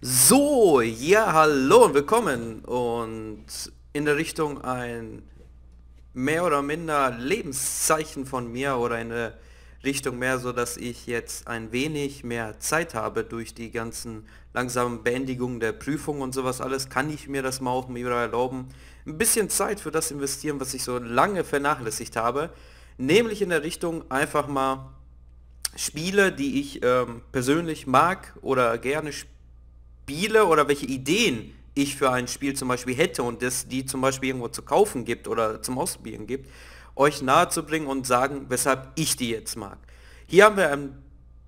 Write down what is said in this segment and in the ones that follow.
So, ja, hallo und willkommen und in der Richtung ein mehr oder minder Lebenszeichen von mir oder in der Richtung mehr so, dass ich jetzt ein wenig mehr Zeit habe durch die ganzen langsamen Beendigungen der Prüfung und sowas alles, kann ich mir das mal auch wieder erlauben, ein bisschen Zeit für das investieren, was ich so lange vernachlässigt habe, nämlich in der Richtung einfach mal Spiele, die ich ähm, persönlich mag oder gerne spiele, Spiele oder welche Ideen ich für ein Spiel zum Beispiel hätte und das die zum Beispiel irgendwo zu kaufen gibt oder zum Ausprobieren gibt, euch nahezubringen und sagen, weshalb ich die jetzt mag. Hier haben wir ein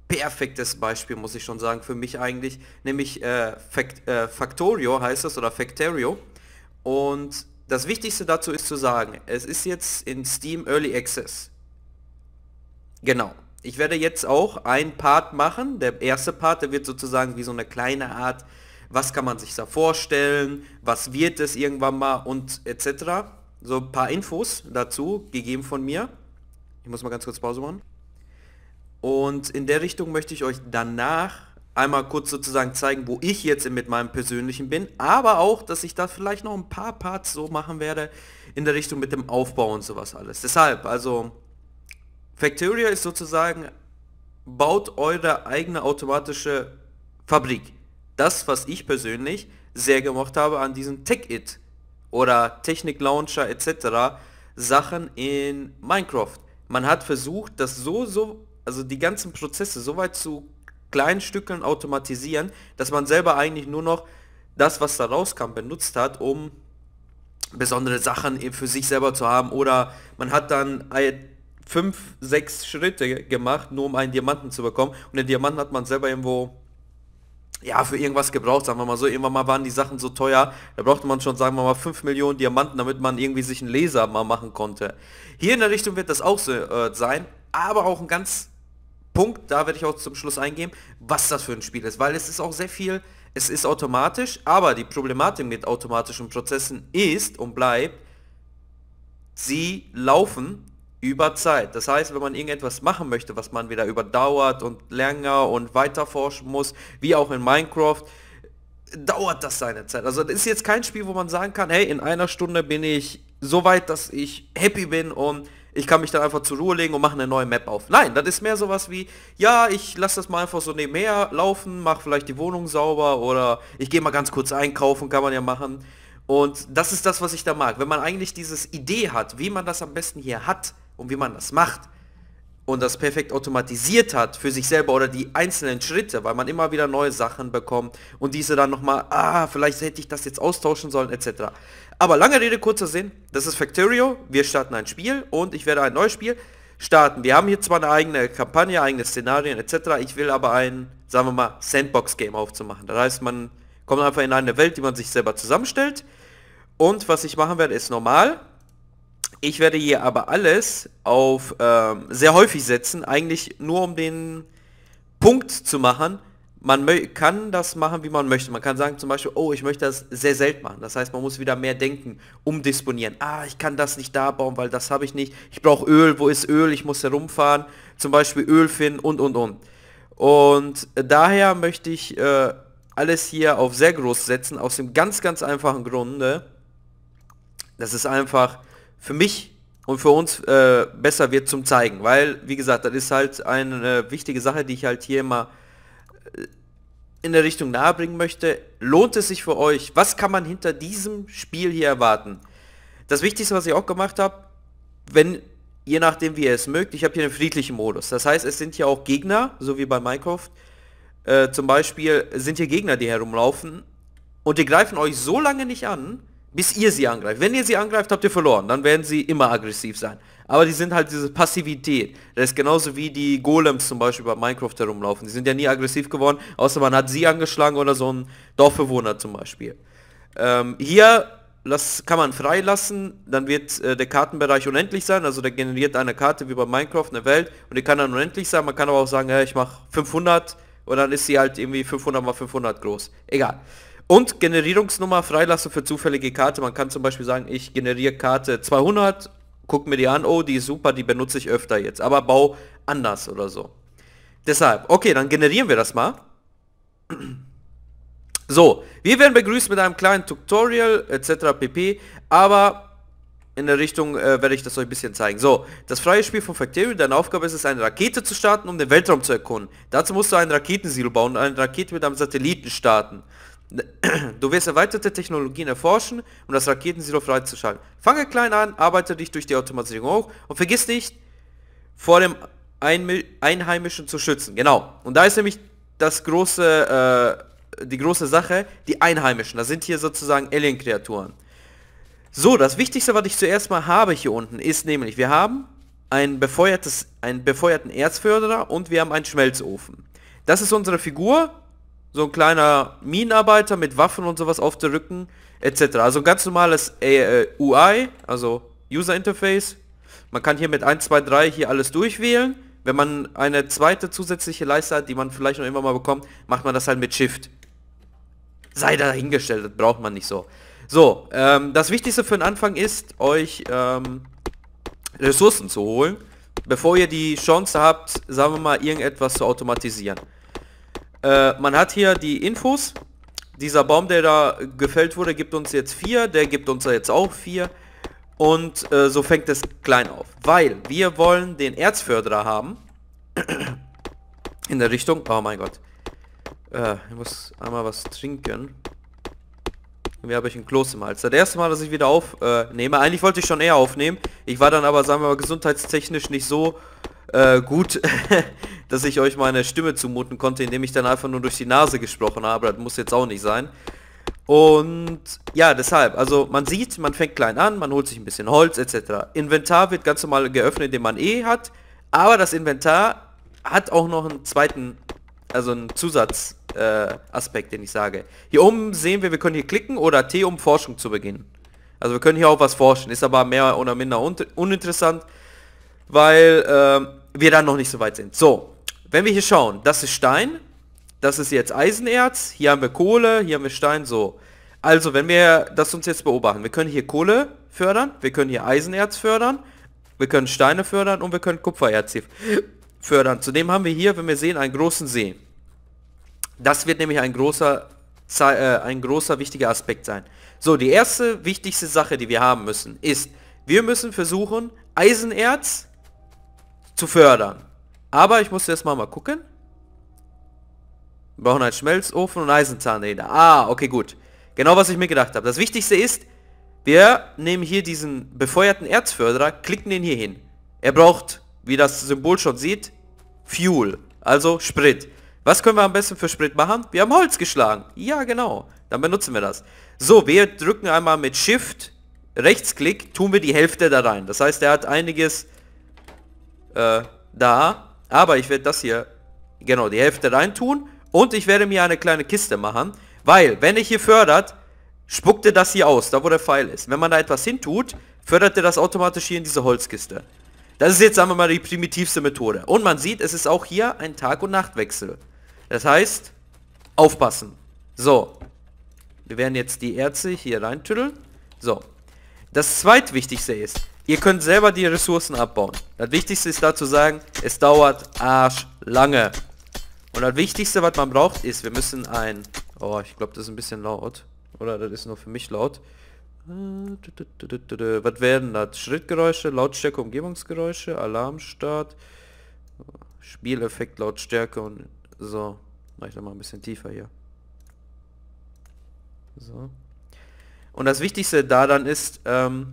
perfektes Beispiel, muss ich schon sagen, für mich eigentlich, nämlich äh, Fact, äh, Factorio heißt es oder Factorio. Und das Wichtigste dazu ist zu sagen, es ist jetzt in Steam Early Access. Genau ich werde jetzt auch ein Part machen. Der erste Part, der wird sozusagen wie so eine kleine Art, was kann man sich da vorstellen, was wird es irgendwann mal und etc. So ein paar Infos dazu, gegeben von mir. Ich muss mal ganz kurz Pause machen. Und in der Richtung möchte ich euch danach einmal kurz sozusagen zeigen, wo ich jetzt mit meinem persönlichen bin, aber auch, dass ich da vielleicht noch ein paar Parts so machen werde in der Richtung mit dem Aufbau und sowas alles. Deshalb, also Factoria ist sozusagen, baut eure eigene automatische Fabrik. Das, was ich persönlich sehr gemocht habe an diesen Tech-It oder Technik-Launcher etc. Sachen in Minecraft. Man hat versucht, das so, so, also die ganzen Prozesse so weit zu kleinen Stücken automatisieren, dass man selber eigentlich nur noch das, was da rauskam, benutzt hat, um besondere Sachen für sich selber zu haben. Oder man hat dann fünf, sechs Schritte gemacht, nur um einen Diamanten zu bekommen. Und den Diamanten hat man selber irgendwo, ja, für irgendwas gebraucht, sagen wir mal so. Irgendwann mal waren die Sachen so teuer, da brauchte man schon, sagen wir mal, fünf Millionen Diamanten, damit man irgendwie sich einen Laser mal machen konnte. Hier in der Richtung wird das auch so äh, sein, aber auch ein ganz Punkt, da werde ich auch zum Schluss eingehen, was das für ein Spiel ist, weil es ist auch sehr viel, es ist automatisch, aber die Problematik mit automatischen Prozessen ist und bleibt, sie laufen über Zeit. Das heißt, wenn man irgendetwas machen möchte, was man wieder überdauert und länger und weiter forschen muss, wie auch in Minecraft, dauert das seine Zeit. Also das ist jetzt kein Spiel, wo man sagen kann, hey, in einer Stunde bin ich so weit, dass ich happy bin und ich kann mich dann einfach zur Ruhe legen und mache eine neue Map auf. Nein, das ist mehr sowas wie, ja, ich lasse das mal einfach so nebenher laufen, mache vielleicht die Wohnung sauber oder ich gehe mal ganz kurz einkaufen, kann man ja machen. Und das ist das, was ich da mag. Wenn man eigentlich dieses Idee hat, wie man das am besten hier hat, und wie man das macht und das perfekt automatisiert hat für sich selber oder die einzelnen Schritte, weil man immer wieder neue Sachen bekommt und diese dann nochmal, ah, vielleicht hätte ich das jetzt austauschen sollen, etc. Aber lange Rede, kurzer Sinn, das ist Factorio, wir starten ein Spiel und ich werde ein neues Spiel starten. Wir haben hier zwar eine eigene Kampagne, eigene Szenarien etc., ich will aber ein, sagen wir mal, Sandbox-Game aufzumachen. Das heißt, man kommt einfach in eine Welt, die man sich selber zusammenstellt und was ich machen werde, ist normal, ich werde hier aber alles auf ähm, sehr häufig setzen, eigentlich nur um den Punkt zu machen. Man kann das machen, wie man möchte. Man kann sagen zum Beispiel, oh, ich möchte das sehr selten machen. Das heißt, man muss wieder mehr denken, umdisponieren. Ah, ich kann das nicht da bauen, weil das habe ich nicht. Ich brauche Öl, wo ist Öl? Ich muss herumfahren, zum Beispiel Öl finden und, und, und. Und daher möchte ich äh, alles hier auf sehr groß setzen, aus dem ganz, ganz einfachen Grunde. Das ist einfach für mich und für uns äh, besser wird zum Zeigen. Weil, wie gesagt, das ist halt eine äh, wichtige Sache, die ich halt hier immer äh, in der Richtung nahebringen möchte. Lohnt es sich für euch? Was kann man hinter diesem Spiel hier erwarten? Das Wichtigste, was ich auch gemacht habe, wenn, je nachdem wie ihr es mögt, ich habe hier einen friedlichen Modus. Das heißt, es sind hier auch Gegner, so wie bei Minecraft. Äh, zum Beispiel sind hier Gegner, die herumlaufen und die greifen euch so lange nicht an, bis ihr sie angreift. Wenn ihr sie angreift, habt ihr verloren. Dann werden sie immer aggressiv sein. Aber die sind halt diese Passivität. Das ist genauso wie die Golems zum Beispiel bei Minecraft herumlaufen. Die sind ja nie aggressiv geworden, außer man hat sie angeschlagen oder so ein Dorfbewohner zum Beispiel. Ähm, hier das kann man freilassen, dann wird äh, der Kartenbereich unendlich sein, also der generiert eine Karte wie bei Minecraft, eine Welt, und die kann dann unendlich sein, man kann aber auch sagen, ja, ich mache 500, und dann ist sie halt irgendwie 500 mal 500 groß. Egal. Und Generierungsnummer freilassen für zufällige Karte. Man kann zum Beispiel sagen, ich generiere Karte 200, guck mir die an, oh, die ist super, die benutze ich öfter jetzt, aber bau anders oder so. Deshalb, okay, dann generieren wir das mal. So, wir werden begrüßt mit einem kleinen Tutorial etc. pp. Aber in der Richtung äh, werde ich das euch ein bisschen zeigen. So, das freie Spiel von Factorio, deine Aufgabe ist es, eine Rakete zu starten, um den Weltraum zu erkunden. Dazu musst du einen Raketensilo bauen und eine Rakete mit einem Satelliten starten. Du wirst erweiterte Technologien erforschen, um das Raketensilo freizuschalten. Fange klein an, arbeite dich durch die Automatisierung hoch und vergiss nicht, vor dem Einheimischen zu schützen. Genau. Und da ist nämlich das große, äh, die große Sache, die Einheimischen. Das sind hier sozusagen Alien-Kreaturen. So, das Wichtigste, was ich zuerst mal habe hier unten, ist nämlich, wir haben ein befeuertes, einen befeuerten Erzförderer und wir haben einen Schmelzofen. Das ist unsere Figur so ein kleiner Minenarbeiter mit Waffen und sowas auf der Rücken, etc. Also ein ganz normales äh, UI, also User Interface. Man kann hier mit 1, 2, 3 hier alles durchwählen. Wenn man eine zweite zusätzliche Leiste hat, die man vielleicht noch immer mal bekommt, macht man das halt mit Shift. Sei dahingestellt, das braucht man nicht so. So, ähm, das Wichtigste für den Anfang ist, euch ähm, Ressourcen zu holen, bevor ihr die Chance habt, sagen wir mal, irgendetwas zu automatisieren. Äh, man hat hier die Infos. Dieser Baum, der da gefällt wurde, gibt uns jetzt vier. Der gibt uns jetzt auch vier. Und äh, so fängt es klein auf. Weil wir wollen den Erzförderer haben. In der Richtung. Oh mein Gott. Äh, ich muss einmal was trinken. Wie habe ich ein Kloß im Hals. Das erste Mal, dass ich wieder aufnehme. Äh, Eigentlich wollte ich schon eher aufnehmen. Ich war dann aber, sagen wir mal, gesundheitstechnisch nicht so äh, gut, dass ich euch meine Stimme zumuten konnte, indem ich dann einfach nur durch die Nase gesprochen habe. Das muss jetzt auch nicht sein. Und ja, deshalb, also man sieht, man fängt klein an, man holt sich ein bisschen Holz etc. Inventar wird ganz normal geöffnet, den man eh hat. Aber das Inventar hat auch noch einen zweiten, also einen Zusatzaspekt, äh, den ich sage. Hier oben sehen wir, wir können hier klicken oder T, um Forschung zu beginnen. Also wir können hier auch was forschen, ist aber mehr oder minder uninteressant, weil ähm, wir dann noch nicht so weit sind. So, wenn wir hier schauen, das ist Stein, das ist jetzt Eisenerz, hier haben wir Kohle, hier haben wir Stein, so. Also, wenn wir das uns jetzt beobachten, wir können hier Kohle fördern, wir können hier Eisenerz fördern, wir können Steine fördern und wir können Kupfererz hier fördern. Zudem haben wir hier, wenn wir sehen, einen großen See. Das wird nämlich ein großer, äh, ein großer wichtiger Aspekt sein. So, die erste wichtigste Sache, die wir haben müssen, ist, wir müssen versuchen, Eisenerz zu fördern. Aber ich muss jetzt mal mal gucken. Wir brauchen einen Schmelzofen und Eisenzahnräder. Ah, okay, gut. Genau, was ich mir gedacht habe. Das Wichtigste ist, wir nehmen hier diesen befeuerten Erzförderer, klicken den hier hin. Er braucht, wie das Symbol schon sieht, Fuel, also Sprit. Was können wir am besten für Sprit machen? Wir haben Holz geschlagen. Ja, genau. Dann benutzen wir das. So, wir drücken einmal mit Shift, Rechtsklick, tun wir die Hälfte da rein. Das heißt, er hat einiges äh, da. Aber ich werde das hier, genau, die Hälfte reintun. Und ich werde mir eine kleine Kiste machen. Weil, wenn ich hier fördert, spuckt er das hier aus, da wo der Pfeil ist. Wenn man da etwas hintut, fördert er das automatisch hier in diese Holzkiste. Das ist jetzt, sagen wir mal, die primitivste Methode. Und man sieht, es ist auch hier ein Tag- und Nachtwechsel. Das heißt, aufpassen. So. Wir werden jetzt die Erze hier reintütteln. So. Das zweitwichtigste ist, Ihr könnt selber die Ressourcen abbauen. Das Wichtigste ist dazu sagen, es dauert arschlange. Und das Wichtigste, was man braucht, ist, wir müssen ein... Oh, ich glaube, das ist ein bisschen laut. Oder das ist nur für mich laut. Was werden das? Schrittgeräusche, Lautstärke, Umgebungsgeräusche, Alarmstart, Spieleffekt, Lautstärke und so. Mach ich mal ein bisschen tiefer hier. So. Und das Wichtigste da dann ist, ähm,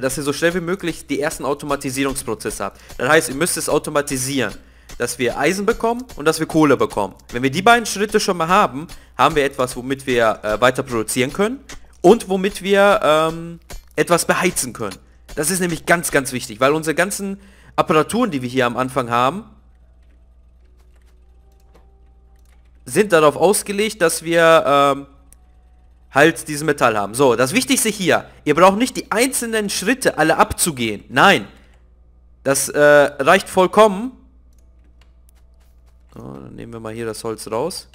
dass ihr so schnell wie möglich die ersten Automatisierungsprozesse habt. Das heißt, ihr müsst es automatisieren, dass wir Eisen bekommen und dass wir Kohle bekommen. Wenn wir die beiden Schritte schon mal haben, haben wir etwas, womit wir äh, weiter produzieren können und womit wir ähm, etwas beheizen können. Das ist nämlich ganz, ganz wichtig, weil unsere ganzen Apparaturen, die wir hier am Anfang haben, sind darauf ausgelegt, dass wir ähm, halt diesen Metall haben. So, das Wichtigste hier, ihr braucht nicht die einzelnen Schritte alle abzugehen. Nein, das äh, reicht vollkommen. So, dann nehmen wir mal hier das Holz raus.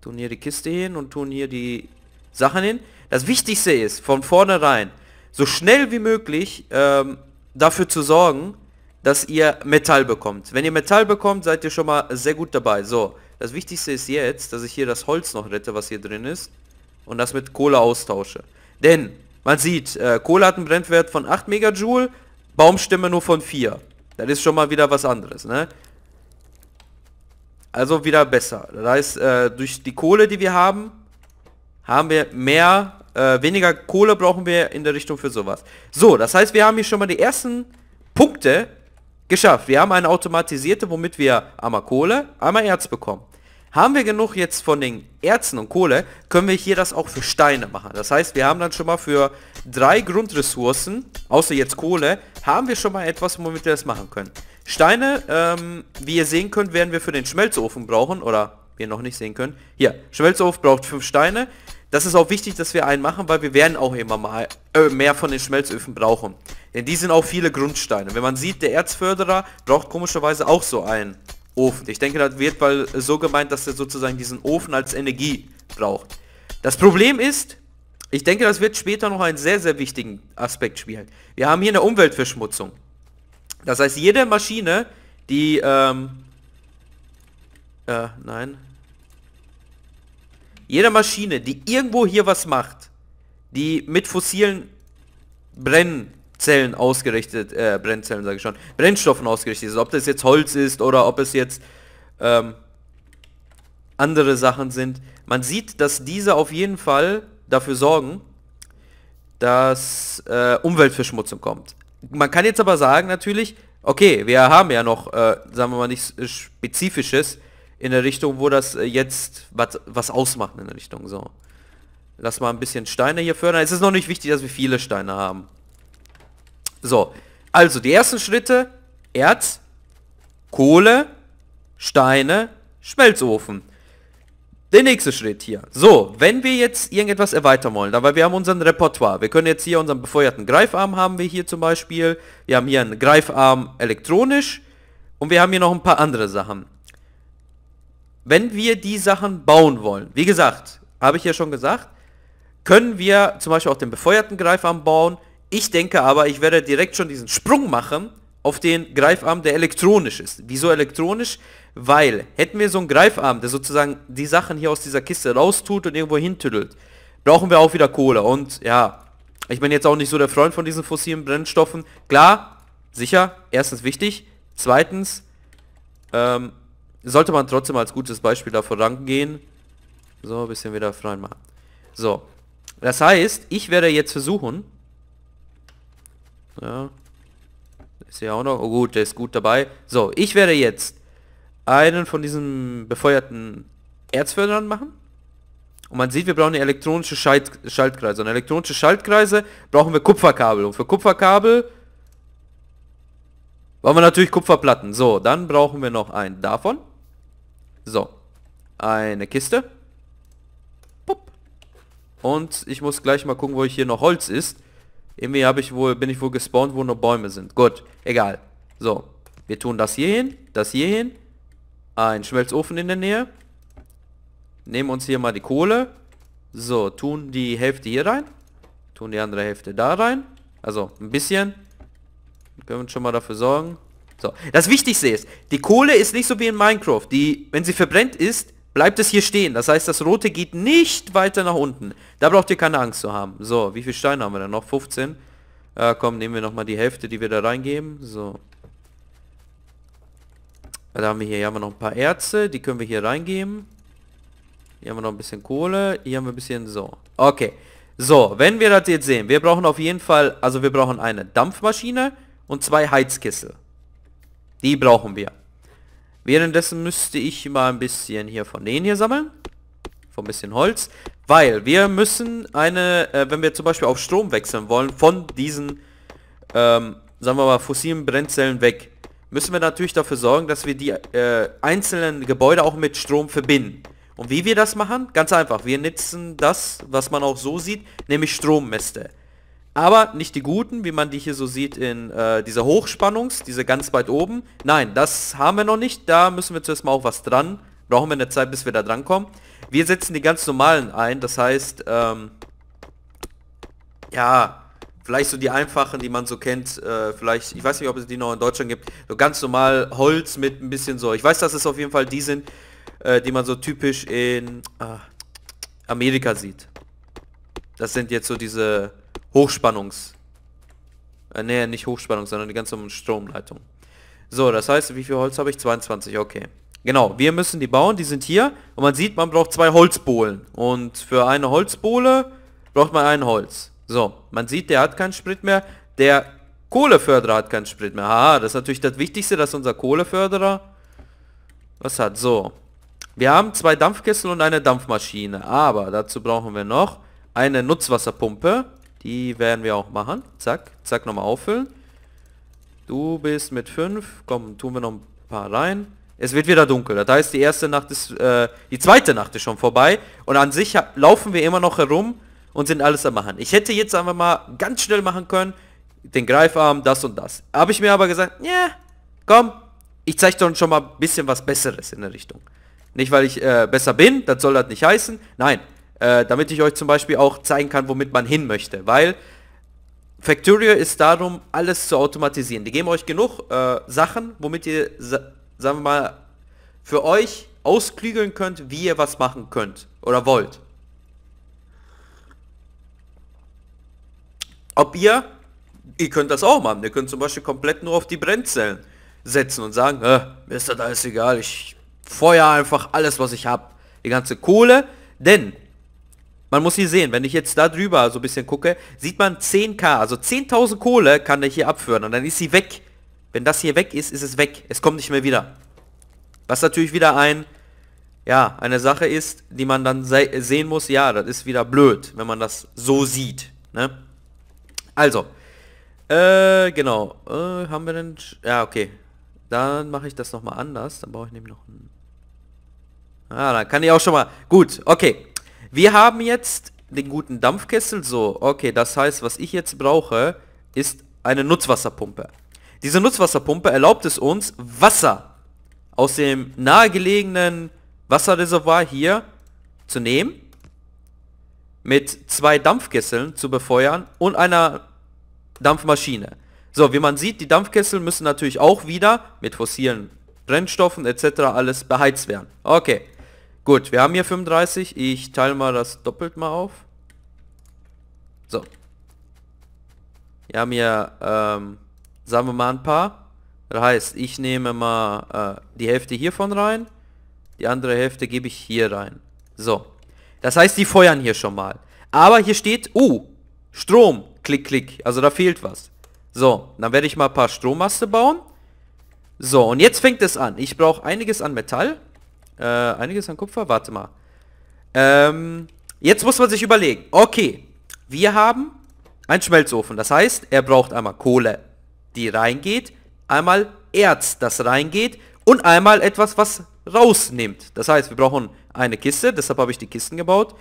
Tun hier die Kiste hin und tun hier die Sachen hin. Das Wichtigste ist, von vornherein, so schnell wie möglich ähm, dafür zu sorgen, dass ihr Metall bekommt. Wenn ihr Metall bekommt, seid ihr schon mal sehr gut dabei. So, das Wichtigste ist jetzt, dass ich hier das Holz noch rette, was hier drin ist. Und das mit Kohle austausche. Denn, man sieht, äh, Kohle hat einen Brennwert von 8 Megajoule, Baumstämme nur von 4. Das ist schon mal wieder was anderes, ne? Also wieder besser. Das heißt, äh, durch die Kohle, die wir haben, haben wir mehr, äh, weniger Kohle brauchen wir in der Richtung für sowas. So, das heißt, wir haben hier schon mal die ersten Punkte, Geschafft. Wir haben eine automatisierte, womit wir einmal Kohle, einmal Erz bekommen. Haben wir genug jetzt von den Erzen und Kohle, können wir hier das auch für Steine machen. Das heißt, wir haben dann schon mal für drei Grundressourcen, außer jetzt Kohle, haben wir schon mal etwas, womit wir das machen können. Steine, ähm, wie ihr sehen könnt, werden wir für den Schmelzofen brauchen, oder wir noch nicht sehen können. Hier, Schmelzofen braucht fünf Steine. Das ist auch wichtig, dass wir einen machen, weil wir werden auch immer mal äh, mehr von den Schmelzöfen brauchen. Denn die sind auch viele Grundsteine. Wenn man sieht, der Erzförderer braucht komischerweise auch so einen Ofen. Ich denke, das wird weil so gemeint, dass er sozusagen diesen Ofen als Energie braucht. Das Problem ist, ich denke, das wird später noch einen sehr, sehr wichtigen Aspekt spielen. Wir haben hier eine Umweltverschmutzung. Das heißt, jede Maschine, die, ähm, äh, nein, jeder Maschine, die irgendwo hier was macht, die mit fossilen Brennzellen ausgerichtet, äh, Brennzellen sage ich schon, Brennstoffen ausgerichtet ist, ob das jetzt Holz ist oder ob es jetzt ähm, andere Sachen sind. Man sieht, dass diese auf jeden Fall dafür sorgen, dass äh, Umweltverschmutzung kommt. Man kann jetzt aber sagen natürlich, okay, wir haben ja noch, äh, sagen wir mal, nichts Spezifisches, in der Richtung, wo das äh, jetzt was, was ausmacht in der Richtung. So. Lass mal ein bisschen Steine hier fördern. Es ist noch nicht wichtig, dass wir viele Steine haben. So. Also, die ersten Schritte. Erz, Kohle, Steine, Schmelzofen. Der nächste Schritt hier. So, wenn wir jetzt irgendetwas erweitern wollen, aber wir haben unseren Repertoire. Wir können jetzt hier unseren befeuerten Greifarm haben wir hier zum Beispiel. Wir haben hier einen Greifarm elektronisch. Und wir haben hier noch ein paar andere Sachen wenn wir die Sachen bauen wollen, wie gesagt, habe ich ja schon gesagt, können wir zum Beispiel auch den befeuerten Greifarm bauen. Ich denke aber, ich werde direkt schon diesen Sprung machen auf den Greifarm, der elektronisch ist. Wieso elektronisch? Weil hätten wir so einen Greifarm, der sozusagen die Sachen hier aus dieser Kiste raustut und irgendwo hintüdelt, brauchen wir auch wieder Kohle. Und ja, ich bin jetzt auch nicht so der Freund von diesen fossilen Brennstoffen. Klar, sicher, erstens wichtig, zweitens, ähm, sollte man trotzdem als gutes Beispiel davon rangehen. So, ein bisschen wieder freien machen. So. Das heißt, ich werde jetzt versuchen. Ja. Ist ja auch noch. Oh gut, der ist gut dabei. So, ich werde jetzt einen von diesen befeuerten Erzfördern machen. Und man sieht, wir brauchen eine elektronische Schalt Schaltkreise. Und elektronische Schaltkreise brauchen wir Kupferkabel. Und für Kupferkabel wollen wir natürlich Kupferplatten. So, dann brauchen wir noch einen davon. So. Eine Kiste. Pupp. Und ich muss gleich mal gucken, wo ich hier noch Holz ist. Irgendwie habe ich wohl, bin ich wohl gespawnt, wo nur Bäume sind. Gut, egal. So, wir tun das hier hin, das hier hin. Ein Schmelzofen in der Nähe. Nehmen uns hier mal die Kohle. So, tun die Hälfte hier rein. Tun die andere Hälfte da rein. Also, ein bisschen. Können wir uns schon mal dafür sorgen, so, das Wichtigste ist, die Kohle ist nicht so wie in Minecraft. Die, wenn sie verbrennt ist, bleibt es hier stehen. Das heißt, das Rote geht nicht weiter nach unten. Da braucht ihr keine Angst zu haben. So, wie viel Steine haben wir denn noch? 15. Äh, komm, nehmen wir nochmal die Hälfte, die wir da reingeben. So. Da haben wir hier, hier haben wir noch ein paar Erze. Die können wir hier reingeben. Hier haben wir noch ein bisschen Kohle. Hier haben wir ein bisschen so. Okay. So, wenn wir das jetzt sehen, wir brauchen auf jeden Fall, also wir brauchen eine Dampfmaschine und zwei Heizkessel. Die brauchen wir. Währenddessen müsste ich mal ein bisschen hier von denen hier sammeln. Von ein bisschen Holz. Weil wir müssen eine, äh, wenn wir zum Beispiel auf Strom wechseln wollen, von diesen, ähm, sagen wir mal, fossilen Brennzellen weg, müssen wir natürlich dafür sorgen, dass wir die äh, einzelnen Gebäude auch mit Strom verbinden. Und wie wir das machen? Ganz einfach. Wir nutzen das, was man auch so sieht, nämlich Strommäste. Aber nicht die guten, wie man die hier so sieht in äh, dieser Hochspannungs, diese ganz weit oben. Nein, das haben wir noch nicht. Da müssen wir zuerst mal auch was dran. Brauchen wir eine Zeit, bis wir da dran kommen. Wir setzen die ganz normalen ein. Das heißt, ähm, ja, vielleicht so die einfachen, die man so kennt. Äh, vielleicht, ich weiß nicht, ob es die noch in Deutschland gibt. So ganz normal Holz mit ein bisschen so. Ich weiß, dass es auf jeden Fall die sind, äh, die man so typisch in ah, Amerika sieht. Das sind jetzt so diese Hochspannungs... Äh, nee, nicht Hochspannung, sondern die ganze Stromleitung. So, das heißt, wie viel Holz habe ich? 22, okay. Genau, wir müssen die bauen, die sind hier. Und man sieht, man braucht zwei Holzbohlen. Und für eine Holzbohle braucht man ein Holz. So, man sieht, der hat keinen Sprit mehr. Der Kohleförderer hat keinen Sprit mehr. Haha, das ist natürlich das Wichtigste, dass unser Kohleförderer was hat. So, wir haben zwei Dampfkessel und eine Dampfmaschine. Aber dazu brauchen wir noch eine Nutzwasserpumpe. Die werden wir auch machen. Zack, zack, nochmal auffüllen. Du bist mit 5. Komm, tun wir noch ein paar rein. Es wird wieder dunkel. Das heißt, die erste Nacht ist, äh, die zweite Nacht ist schon vorbei. Und an sich laufen wir immer noch herum und sind alles am machen. Ich hätte jetzt einfach mal ganz schnell machen können, den Greifarm, das und das. Habe ich mir aber gesagt, ja, yeah, komm, ich zeige dir schon mal ein bisschen was Besseres in der Richtung. Nicht, weil ich äh, besser bin, das soll das nicht heißen. Nein, äh, damit ich euch zum Beispiel auch zeigen kann, womit man hin möchte, weil Factorio ist darum, alles zu automatisieren. Die geben euch genug äh, Sachen, womit ihr, sa sagen wir mal, für euch ausklügeln könnt, wie ihr was machen könnt oder wollt. Ob ihr, ihr könnt das auch machen, ihr könnt zum Beispiel komplett nur auf die Brennzellen setzen und sagen, äh, mir ist das alles egal, ich feuer einfach alles, was ich habe. Die ganze Kohle, denn man muss hier sehen, wenn ich jetzt da drüber so ein bisschen gucke, sieht man 10k, also 10.000 Kohle kann der hier abführen und dann ist sie weg. Wenn das hier weg ist, ist es weg. Es kommt nicht mehr wieder. Was natürlich wieder ein, ja, eine Sache ist, die man dann se sehen muss, ja, das ist wieder blöd, wenn man das so sieht, ne? Also, äh, genau, äh, haben wir denn, ja, okay. Dann mache ich das nochmal anders, dann brauche ich nämlich noch ein... Ah, dann kann ich auch schon mal... Gut, okay. Wir haben jetzt den guten Dampfkessel. So, okay, das heißt, was ich jetzt brauche, ist eine Nutzwasserpumpe. Diese Nutzwasserpumpe erlaubt es uns, Wasser aus dem nahegelegenen Wasserreservoir hier zu nehmen, mit zwei Dampfkesseln zu befeuern und einer Dampfmaschine. So, wie man sieht, die Dampfkessel müssen natürlich auch wieder mit fossilen Brennstoffen etc. alles beheizt werden. Okay. Gut, wir haben hier 35. Ich teile mal das doppelt mal auf. So. Wir haben hier, ähm, sagen wir mal ein paar. Das heißt, ich nehme mal äh, die Hälfte hiervon rein. Die andere Hälfte gebe ich hier rein. So. Das heißt, die feuern hier schon mal. Aber hier steht, uh, Strom. Klick, klick. Also da fehlt was. So, dann werde ich mal ein paar Strommaste bauen. So, und jetzt fängt es an. Ich brauche einiges an Metall. Äh, einiges an Kupfer? Warte mal. Ähm, jetzt muss man sich überlegen. Okay, wir haben einen Schmelzofen. Das heißt, er braucht einmal Kohle, die reingeht, einmal Erz, das reingeht und einmal etwas, was rausnimmt. Das heißt, wir brauchen eine Kiste, deshalb habe ich die Kisten gebaut.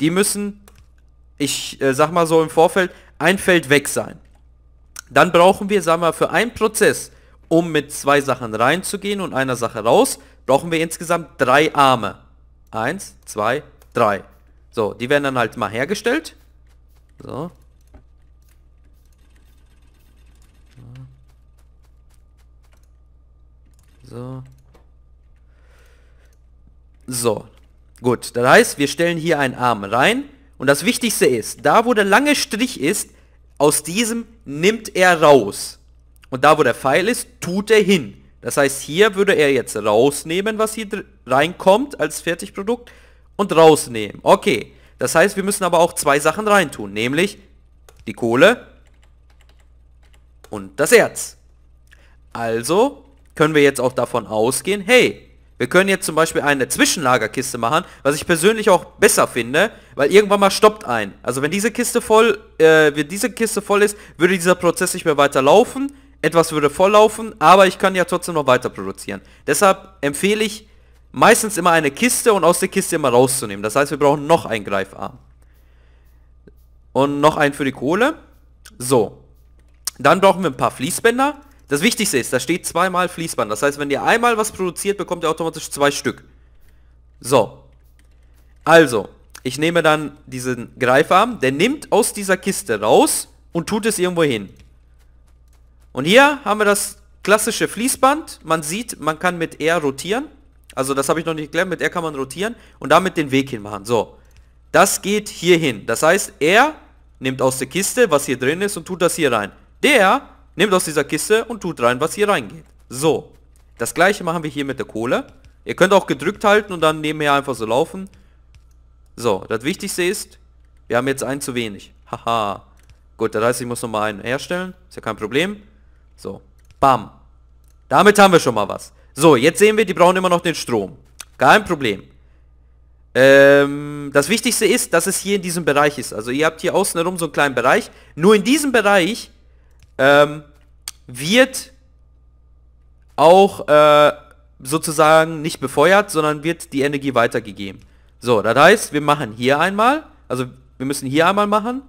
Die müssen, ich äh, sag mal so im Vorfeld, ein Feld weg sein. Dann brauchen wir, sagen wir mal, für einen Prozess, um mit zwei Sachen reinzugehen und einer Sache raus, brauchen wir insgesamt drei Arme. Eins, zwei, drei. So, die werden dann halt mal hergestellt. So. So. So. Gut, das heißt, wir stellen hier einen Arm rein. Und das Wichtigste ist, da wo der lange Strich ist, aus diesem nimmt er raus. Und da wo der Pfeil ist, tut er hin. Das heißt, hier würde er jetzt rausnehmen, was hier reinkommt als Fertigprodukt und rausnehmen. Okay, das heißt, wir müssen aber auch zwei Sachen reintun, nämlich die Kohle und das Erz. Also können wir jetzt auch davon ausgehen, hey, wir können jetzt zum Beispiel eine Zwischenlagerkiste machen, was ich persönlich auch besser finde, weil irgendwann mal stoppt ein. Also wenn diese Kiste voll, äh, wenn diese Kiste voll ist, würde dieser Prozess nicht mehr weiterlaufen etwas würde volllaufen, aber ich kann ja trotzdem noch weiter produzieren. Deshalb empfehle ich meistens immer eine Kiste und aus der Kiste immer rauszunehmen. Das heißt, wir brauchen noch einen Greifarm. Und noch einen für die Kohle. So. Dann brauchen wir ein paar Fließbänder. Das Wichtigste ist, da steht zweimal Fließband. Das heißt, wenn ihr einmal was produziert, bekommt ihr automatisch zwei Stück. So. Also, ich nehme dann diesen Greifarm, der nimmt aus dieser Kiste raus und tut es irgendwo hin. Und hier haben wir das klassische Fließband. Man sieht, man kann mit R rotieren. Also das habe ich noch nicht gelernt. Mit R kann man rotieren und damit den Weg hin machen. So, das geht hier hin. Das heißt, er nimmt aus der Kiste, was hier drin ist und tut das hier rein. Der nimmt aus dieser Kiste und tut rein, was hier reingeht. So, das gleiche machen wir hier mit der Kohle. Ihr könnt auch gedrückt halten und dann nebenher einfach so laufen. So, das Wichtigste ist, wir haben jetzt einen zu wenig. Haha. Gut, das heißt, ich muss nochmal einen herstellen. Ist ja kein Problem. So, bam. Damit haben wir schon mal was. So, jetzt sehen wir, die brauchen immer noch den Strom. Kein Problem. Ähm, das Wichtigste ist, dass es hier in diesem Bereich ist. Also ihr habt hier außen herum so einen kleinen Bereich. Nur in diesem Bereich ähm, wird auch äh, sozusagen nicht befeuert, sondern wird die Energie weitergegeben. So, das heißt, wir machen hier einmal, also wir müssen hier einmal machen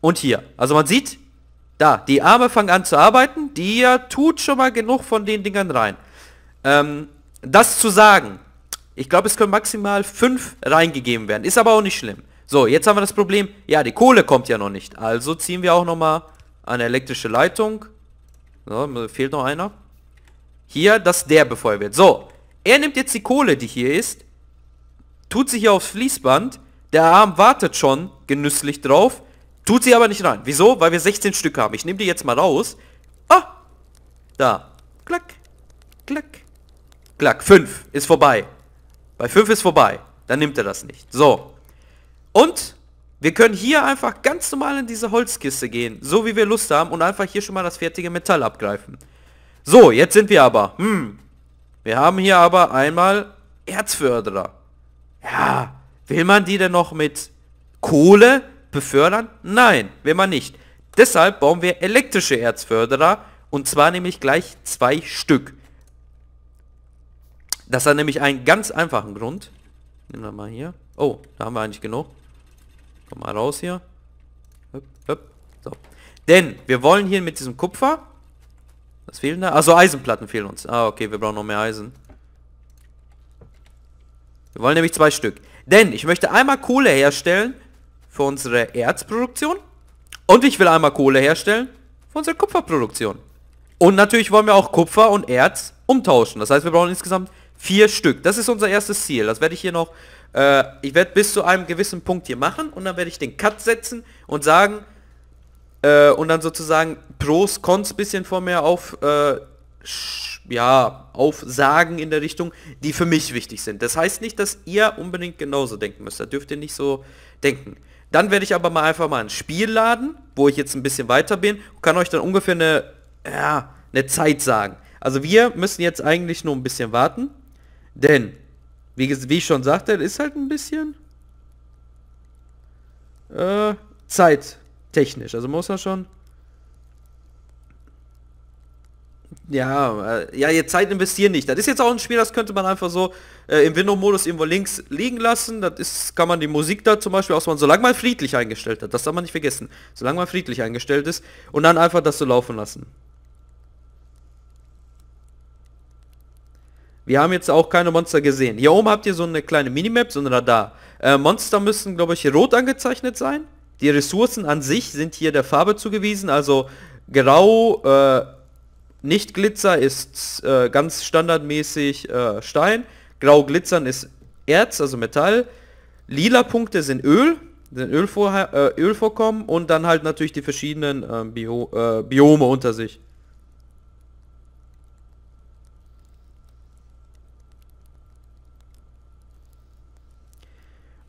und hier. Also man sieht, da, die Arme fangen an zu arbeiten. Die tut schon mal genug von den Dingern rein. Ähm, das zu sagen. Ich glaube, es können maximal fünf reingegeben werden. Ist aber auch nicht schlimm. So, jetzt haben wir das Problem. Ja, die Kohle kommt ja noch nicht. Also ziehen wir auch nochmal eine elektrische Leitung. So, fehlt noch einer. Hier, dass der befeuert wird. So, er nimmt jetzt die Kohle, die hier ist. Tut sich hier aufs Fließband. Der Arm wartet schon genüsslich drauf. Tut sie aber nicht rein. Wieso? Weil wir 16 Stück haben. Ich nehme die jetzt mal raus. Ah! Da. Klack. Klack. Klack. Fünf ist vorbei. Bei fünf ist vorbei. Dann nimmt er das nicht. So. Und wir können hier einfach ganz normal in diese Holzkiste gehen. So wie wir Lust haben. Und einfach hier schon mal das fertige Metall abgreifen. So, jetzt sind wir aber. Hm. Wir haben hier aber einmal Erzförderer. Ja. Will man die denn noch mit Kohle befördern? Nein, will man nicht. Deshalb bauen wir elektrische Erzförderer und zwar nämlich gleich zwei Stück. Das hat nämlich einen ganz einfachen Grund. Nehmen wir mal hier. Oh, da haben wir eigentlich genug. Komm mal raus hier. Höp, höp. So. Denn wir wollen hier mit diesem Kupfer... Was fehlen da? Also Eisenplatten fehlen uns. Ah, okay, wir brauchen noch mehr Eisen. Wir wollen nämlich zwei Stück. Denn ich möchte einmal Kohle herstellen für unsere Erzproduktion. Und ich will einmal Kohle herstellen für unsere Kupferproduktion. Und natürlich wollen wir auch Kupfer und Erz umtauschen. Das heißt, wir brauchen insgesamt vier Stück. Das ist unser erstes Ziel. Das werde ich hier noch... Äh, ich werde bis zu einem gewissen Punkt hier machen und dann werde ich den Cut setzen und sagen... Äh, und dann sozusagen Pros, Cons bisschen vor mir auf... Äh, ja, Sagen in der Richtung, die für mich wichtig sind. Das heißt nicht, dass ihr unbedingt genauso denken müsst. Da dürft ihr nicht so denken. Dann werde ich aber mal einfach mal ein Spiel laden, wo ich jetzt ein bisschen weiter bin, kann euch dann ungefähr eine, ja, eine Zeit sagen. Also wir müssen jetzt eigentlich nur ein bisschen warten, denn, wie, wie ich schon sagte, ist halt ein bisschen äh, zeittechnisch. Also muss er schon Ja, äh, ja, jetzt Zeit investieren nicht. Das ist jetzt auch ein Spiel, das könnte man einfach so äh, im Window-Modus irgendwo links liegen lassen. Das ist, kann man die Musik da zum Beispiel ausmachen, solange man friedlich eingestellt hat. Das darf man nicht vergessen. Solange man friedlich eingestellt ist und dann einfach das so laufen lassen. Wir haben jetzt auch keine Monster gesehen. Hier oben habt ihr so eine kleine Minimap, so ein Radar. Äh, Monster müssen, glaube ich, hier rot angezeichnet sein. Die Ressourcen an sich sind hier der Farbe zugewiesen, also grau, äh, nicht Glitzer ist äh, ganz standardmäßig äh, Stein. Grau glitzern ist Erz, also Metall. Lila Punkte sind Öl, sind Ölvor äh, Ölvorkommen und dann halt natürlich die verschiedenen ähm, Bio äh, Biome unter sich.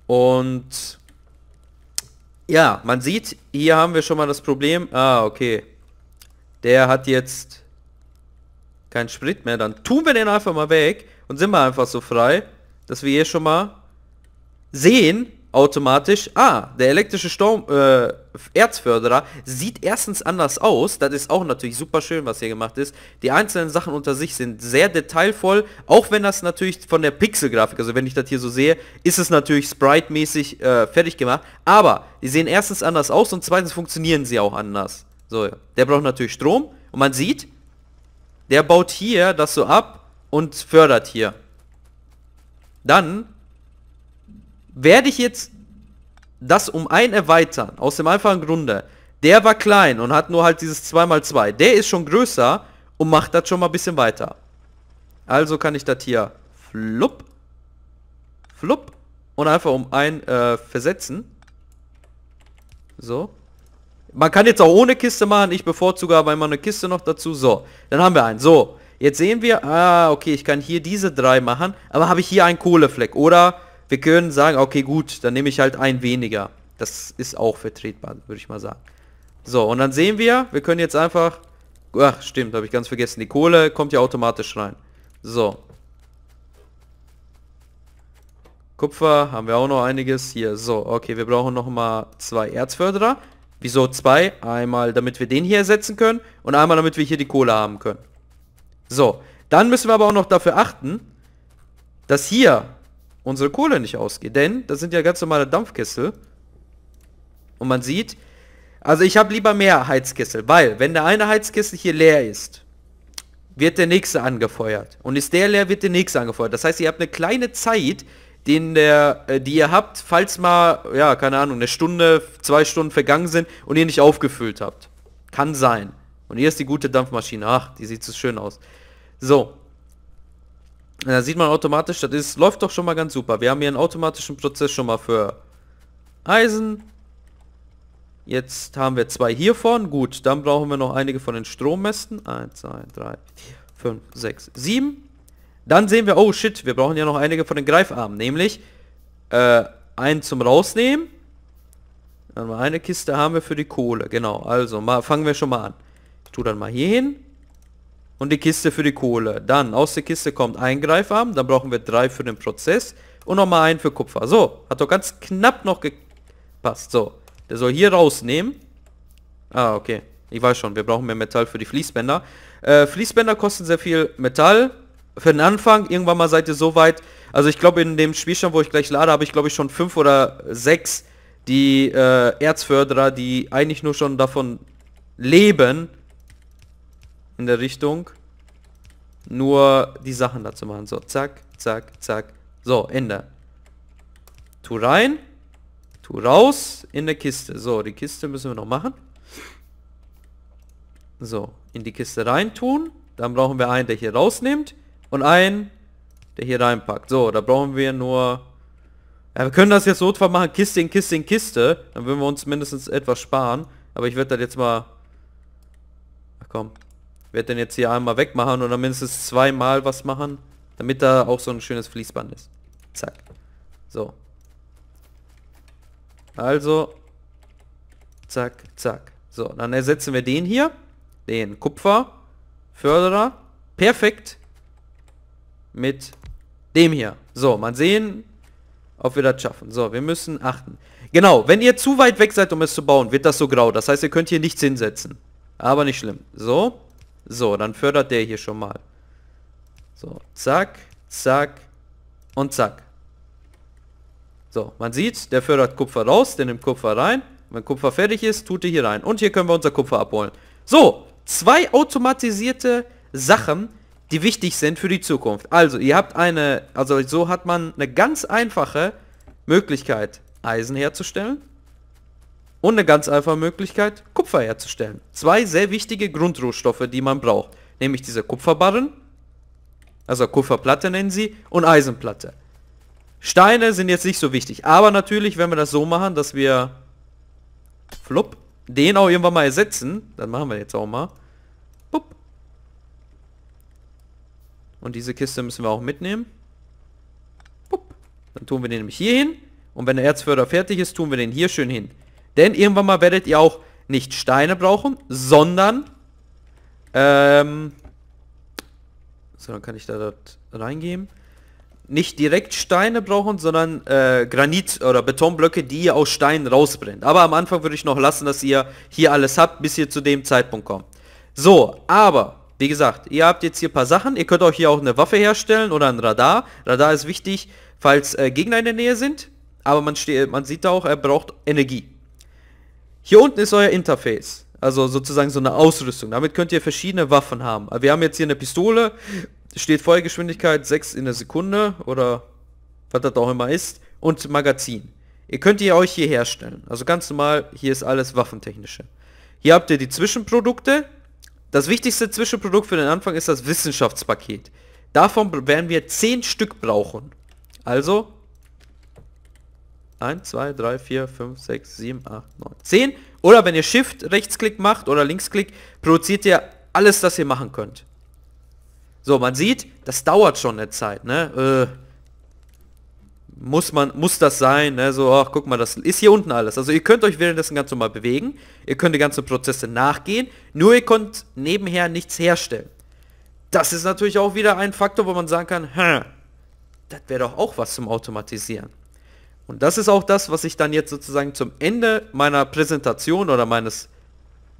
Und ja, man sieht, hier haben wir schon mal das Problem. Ah, okay. Der hat jetzt keinen Sprit mehr, dann tun wir den einfach mal weg und sind wir einfach so frei, dass wir hier schon mal sehen, automatisch, ah, der elektrische Sturm, äh, Erzförderer sieht erstens anders aus, das ist auch natürlich super schön, was hier gemacht ist. Die einzelnen Sachen unter sich sind sehr detailvoll, auch wenn das natürlich von der Pixelgrafik, also wenn ich das hier so sehe, ist es natürlich Sprite-mäßig äh, fertig gemacht, aber die sehen erstens anders aus und zweitens funktionieren sie auch anders. So, der braucht natürlich Strom und man sieht, der baut hier das so ab und fördert hier. Dann werde ich jetzt das um ein erweitern. Aus dem einfachen Grunde. Der war klein und hat nur halt dieses 2x2. Der ist schon größer und macht das schon mal ein bisschen weiter. Also kann ich das hier flupp, flupp und einfach um ein äh, versetzen. So. Man kann jetzt auch ohne Kiste machen. Ich bevorzuge aber immer eine Kiste noch dazu. So, dann haben wir einen. So, jetzt sehen wir, ah, okay, ich kann hier diese drei machen. Aber habe ich hier einen Kohlefleck. Oder wir können sagen, okay, gut, dann nehme ich halt einen weniger. Das ist auch vertretbar, würde ich mal sagen. So, und dann sehen wir, wir können jetzt einfach... Ach, stimmt, habe ich ganz vergessen. Die Kohle kommt ja automatisch rein. So. Kupfer haben wir auch noch einiges. Hier, so, okay, wir brauchen noch mal zwei Erzförderer. Wieso zwei? Einmal, damit wir den hier ersetzen können und einmal, damit wir hier die Kohle haben können. So, dann müssen wir aber auch noch dafür achten, dass hier unsere Kohle nicht ausgeht. Denn das sind ja ganz normale Dampfkessel. Und man sieht, also ich habe lieber mehr Heizkessel, weil wenn der eine Heizkessel hier leer ist, wird der nächste angefeuert. Und ist der leer, wird der nächste angefeuert. Das heißt, ihr habt eine kleine Zeit, den der, äh, die ihr habt, falls mal, ja, keine Ahnung, eine Stunde, zwei Stunden vergangen sind und ihr nicht aufgefüllt habt. Kann sein. Und hier ist die gute Dampfmaschine. Ach, die sieht so schön aus. So. Da sieht man automatisch, das ist, läuft doch schon mal ganz super. Wir haben hier einen automatischen Prozess schon mal für Eisen. Jetzt haben wir zwei hiervon. Gut, dann brauchen wir noch einige von den Strommästen. 1, 2, 3, 4, 5, 6, 7. Dann sehen wir, oh shit, wir brauchen ja noch einige von den Greifarmen. Nämlich äh, einen zum Rausnehmen. Dann mal eine Kiste haben wir für die Kohle. Genau, also mal, fangen wir schon mal an. Ich tue dann mal hier hin. Und die Kiste für die Kohle. Dann aus der Kiste kommt ein Greifarm. Dann brauchen wir drei für den Prozess. Und nochmal einen für Kupfer. So, hat doch ganz knapp noch gepasst. So, der soll hier rausnehmen. Ah, okay. Ich weiß schon, wir brauchen mehr Metall für die Fließbänder. Äh, Fließbänder kosten sehr viel Metall für den Anfang, irgendwann mal seid ihr so weit. Also ich glaube, in dem Spielstand, wo ich gleich lade, habe ich glaube ich schon fünf oder sechs, die äh, Erzförderer, die eigentlich nur schon davon leben, in der Richtung, nur die Sachen dazu machen. So, zack, zack, zack. So, Ende. Tu rein, tu raus, in der Kiste. So, die Kiste müssen wir noch machen. So, in die Kiste rein tun. Dann brauchen wir einen, der hier rausnimmt und einen, der hier reinpackt. So, da brauchen wir nur... Ja, wir können das jetzt notfall machen, Kiste in Kiste in Kiste. Dann würden wir uns mindestens etwas sparen. Aber ich werde das jetzt mal... Ach komm. Ich werde den jetzt hier einmal wegmachen und dann mindestens zweimal was machen. Damit da auch so ein schönes Fließband ist. Zack. So. Also. Zack, zack. So, dann ersetzen wir den hier. Den Kupferförderer. Perfekt mit dem hier. So, mal sehen, ob wir das schaffen. So, wir müssen achten. Genau, wenn ihr zu weit weg seid, um es zu bauen, wird das so grau. Das heißt, ihr könnt hier nichts hinsetzen. Aber nicht schlimm. So, so, dann fördert der hier schon mal. So, zack, zack und zack. So, man sieht, der fördert Kupfer raus, der nimmt Kupfer rein. Wenn Kupfer fertig ist, tut er hier rein. Und hier können wir unser Kupfer abholen. So, zwei automatisierte Sachen, die wichtig sind für die Zukunft. Also, ihr habt eine, also so hat man eine ganz einfache Möglichkeit, Eisen herzustellen. Und eine ganz einfache Möglichkeit, Kupfer herzustellen. Zwei sehr wichtige Grundrohstoffe, die man braucht. Nämlich diese Kupferbarren, also Kupferplatte nennen sie, und Eisenplatte. Steine sind jetzt nicht so wichtig. Aber natürlich, wenn wir das so machen, dass wir, flupp, den auch irgendwann mal ersetzen, dann machen wir jetzt auch mal, Und diese Kiste müssen wir auch mitnehmen. Pupp. Dann tun wir den nämlich hier hin. Und wenn der Erzförder fertig ist, tun wir den hier schön hin. Denn irgendwann mal werdet ihr auch nicht Steine brauchen, sondern... Ähm, so, dann kann ich da dort reingeben. Nicht direkt Steine brauchen, sondern äh, Granit oder Betonblöcke, die ihr aus Steinen rausbrennt. Aber am Anfang würde ich noch lassen, dass ihr hier alles habt, bis ihr zu dem Zeitpunkt kommt. So, aber wie gesagt, ihr habt jetzt hier ein paar Sachen. Ihr könnt euch hier auch eine Waffe herstellen oder ein Radar. Radar ist wichtig, falls äh, Gegner in der Nähe sind. Aber man, man sieht da auch, er braucht Energie. Hier unten ist euer Interface. Also sozusagen so eine Ausrüstung. Damit könnt ihr verschiedene Waffen haben. Wir haben jetzt hier eine Pistole. Steht Feuergeschwindigkeit 6 in der Sekunde oder was das auch immer ist. Und Magazin. Ihr könnt ihr euch hier herstellen. Also ganz normal, hier ist alles Waffentechnische. Hier habt ihr die Zwischenprodukte, das wichtigste Zwischenprodukt für den Anfang ist das Wissenschaftspaket. Davon werden wir 10 Stück brauchen. Also 1, 2, 3, 4, 5, 6, 7, 8, 9, 10. Oder wenn ihr Shift Rechtsklick macht oder Linksklick, produziert ihr alles, was ihr machen könnt. So, man sieht, das dauert schon eine Zeit, ne? Äh, muss man, muss das sein, ne? so, ach, guck mal, das ist hier unten alles. Also ihr könnt euch währenddessen ganz normal bewegen, ihr könnt die ganzen Prozesse nachgehen, nur ihr könnt nebenher nichts herstellen. Das ist natürlich auch wieder ein Faktor, wo man sagen kann, hä, das wäre doch auch was zum Automatisieren. Und das ist auch das, was ich dann jetzt sozusagen zum Ende meiner Präsentation oder meines,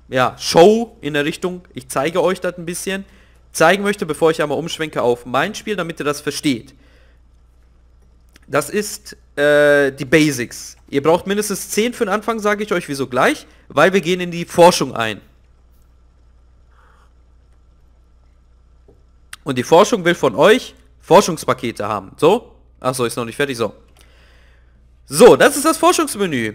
ja, Show in der Richtung, ich zeige euch das ein bisschen, zeigen möchte, bevor ich einmal umschwenke auf mein Spiel, damit ihr das versteht. Das ist äh, die Basics. Ihr braucht mindestens 10 für den Anfang, sage ich euch, wieso gleich, weil wir gehen in die Forschung ein. Und die Forschung will von euch Forschungspakete haben. So? Achso, ist noch nicht fertig, so. So, das ist das Forschungsmenü.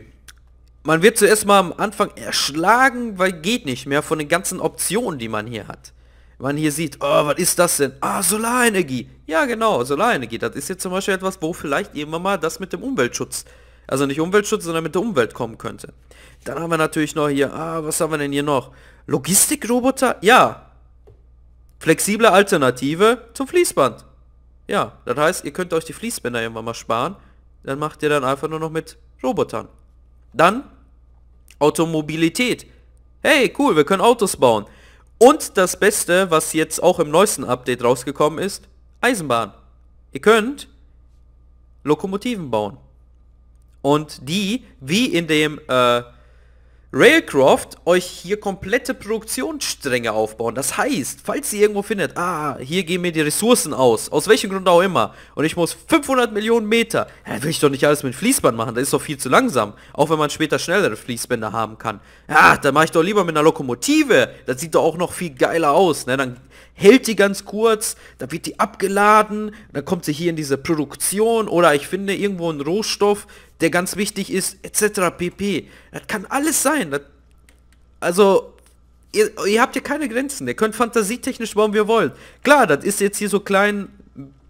Man wird zuerst mal am Anfang erschlagen, weil geht nicht mehr von den ganzen Optionen, die man hier hat man hier sieht, oh, was ist das denn? Ah, Solarenergie. Ja, genau, Solarenergie. Das ist jetzt zum Beispiel etwas, wo vielleicht irgendwann mal das mit dem Umweltschutz, also nicht Umweltschutz, sondern mit der Umwelt kommen könnte. Dann haben wir natürlich noch hier, ah, was haben wir denn hier noch? Logistikroboter? Ja. Flexible Alternative zum Fließband. Ja, das heißt, ihr könnt euch die Fließbänder irgendwann mal sparen. Dann macht ihr dann einfach nur noch mit Robotern. Dann Automobilität. Hey, cool, wir können Autos bauen. Und das Beste, was jetzt auch im neuesten Update rausgekommen ist, Eisenbahn. Ihr könnt Lokomotiven bauen. Und die, wie in dem äh, Railcroft euch hier komplette Produktionsstränge aufbauen. Das heißt, falls ihr irgendwo findet, ah, hier gehen mir die Ressourcen aus, aus welchem Grund auch immer, und ich muss 500 Millionen Meter, ja, will ich doch nicht alles mit Fließband machen, das ist doch viel zu langsam, auch wenn man später schnellere Fließbänder haben kann. Ja, dann mache ich doch lieber mit einer Lokomotive, das sieht doch auch noch viel geiler aus, ne, dann hält die ganz kurz, da wird die abgeladen, dann kommt sie hier in diese Produktion oder ich finde irgendwo einen Rohstoff, der ganz wichtig ist, etc. pp. Das kann alles sein. Das, also, ihr, ihr, habt hier keine Grenzen. Ihr könnt fantasietechnisch bauen, wie ihr wollt. Klar, das ist jetzt hier so klein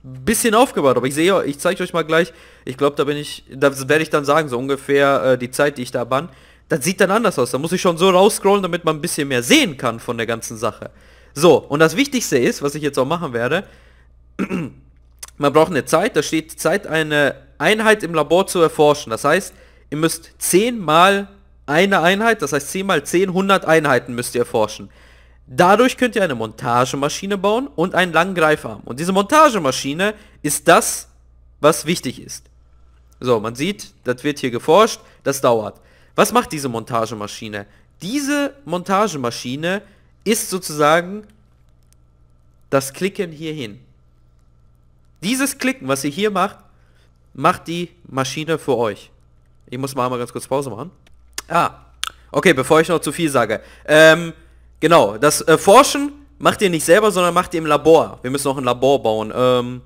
bisschen aufgebaut, aber ich sehe, ich zeige euch mal gleich, ich glaube, da bin ich, da werde ich dann sagen, so ungefähr äh, die Zeit, die ich da bann, das sieht dann anders aus. Da muss ich schon so rausscrollen, damit man ein bisschen mehr sehen kann von der ganzen Sache. So, und das Wichtigste ist, was ich jetzt auch machen werde, man braucht eine Zeit, da steht Zeit, eine Einheit im Labor zu erforschen. Das heißt, ihr müsst 10 mal eine Einheit, das heißt 10 mal 10, 100 Einheiten müsst ihr erforschen. Dadurch könnt ihr eine Montagemaschine bauen und einen langen Greifarm. Und diese Montagemaschine ist das, was wichtig ist. So, man sieht, das wird hier geforscht, das dauert. Was macht diese Montagemaschine? Diese Montagemaschine ist sozusagen das Klicken hierhin. Dieses Klicken, was ihr hier macht, macht die Maschine für euch. Ich muss mal einmal ganz kurz Pause machen. Ah, okay, bevor ich noch zu viel sage. Ähm, genau, das äh, Forschen macht ihr nicht selber, sondern macht ihr im Labor. Wir müssen noch ein Labor bauen. Ähm,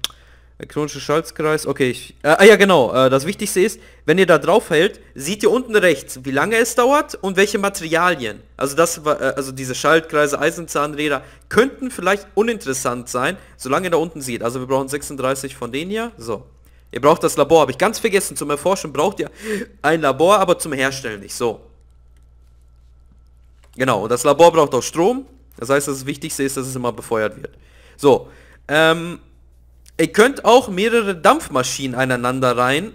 Elektronische Schaltkreis, okay, ich, äh, ah ja genau, äh, das Wichtigste ist, wenn ihr da drauf hält, seht ihr unten rechts, wie lange es dauert und welche Materialien. Also das, äh, also diese Schaltkreise, Eisenzahnräder könnten vielleicht uninteressant sein, solange ihr da unten seht. Also wir brauchen 36 von denen hier, so. Ihr braucht das Labor, habe ich ganz vergessen, zum Erforschen braucht ihr ein Labor, aber zum Herstellen nicht, so. Genau, und das Labor braucht auch Strom, das heißt, das Wichtigste ist, dass es immer befeuert wird. So, ähm, Ihr könnt auch mehrere Dampfmaschinen aneinander rein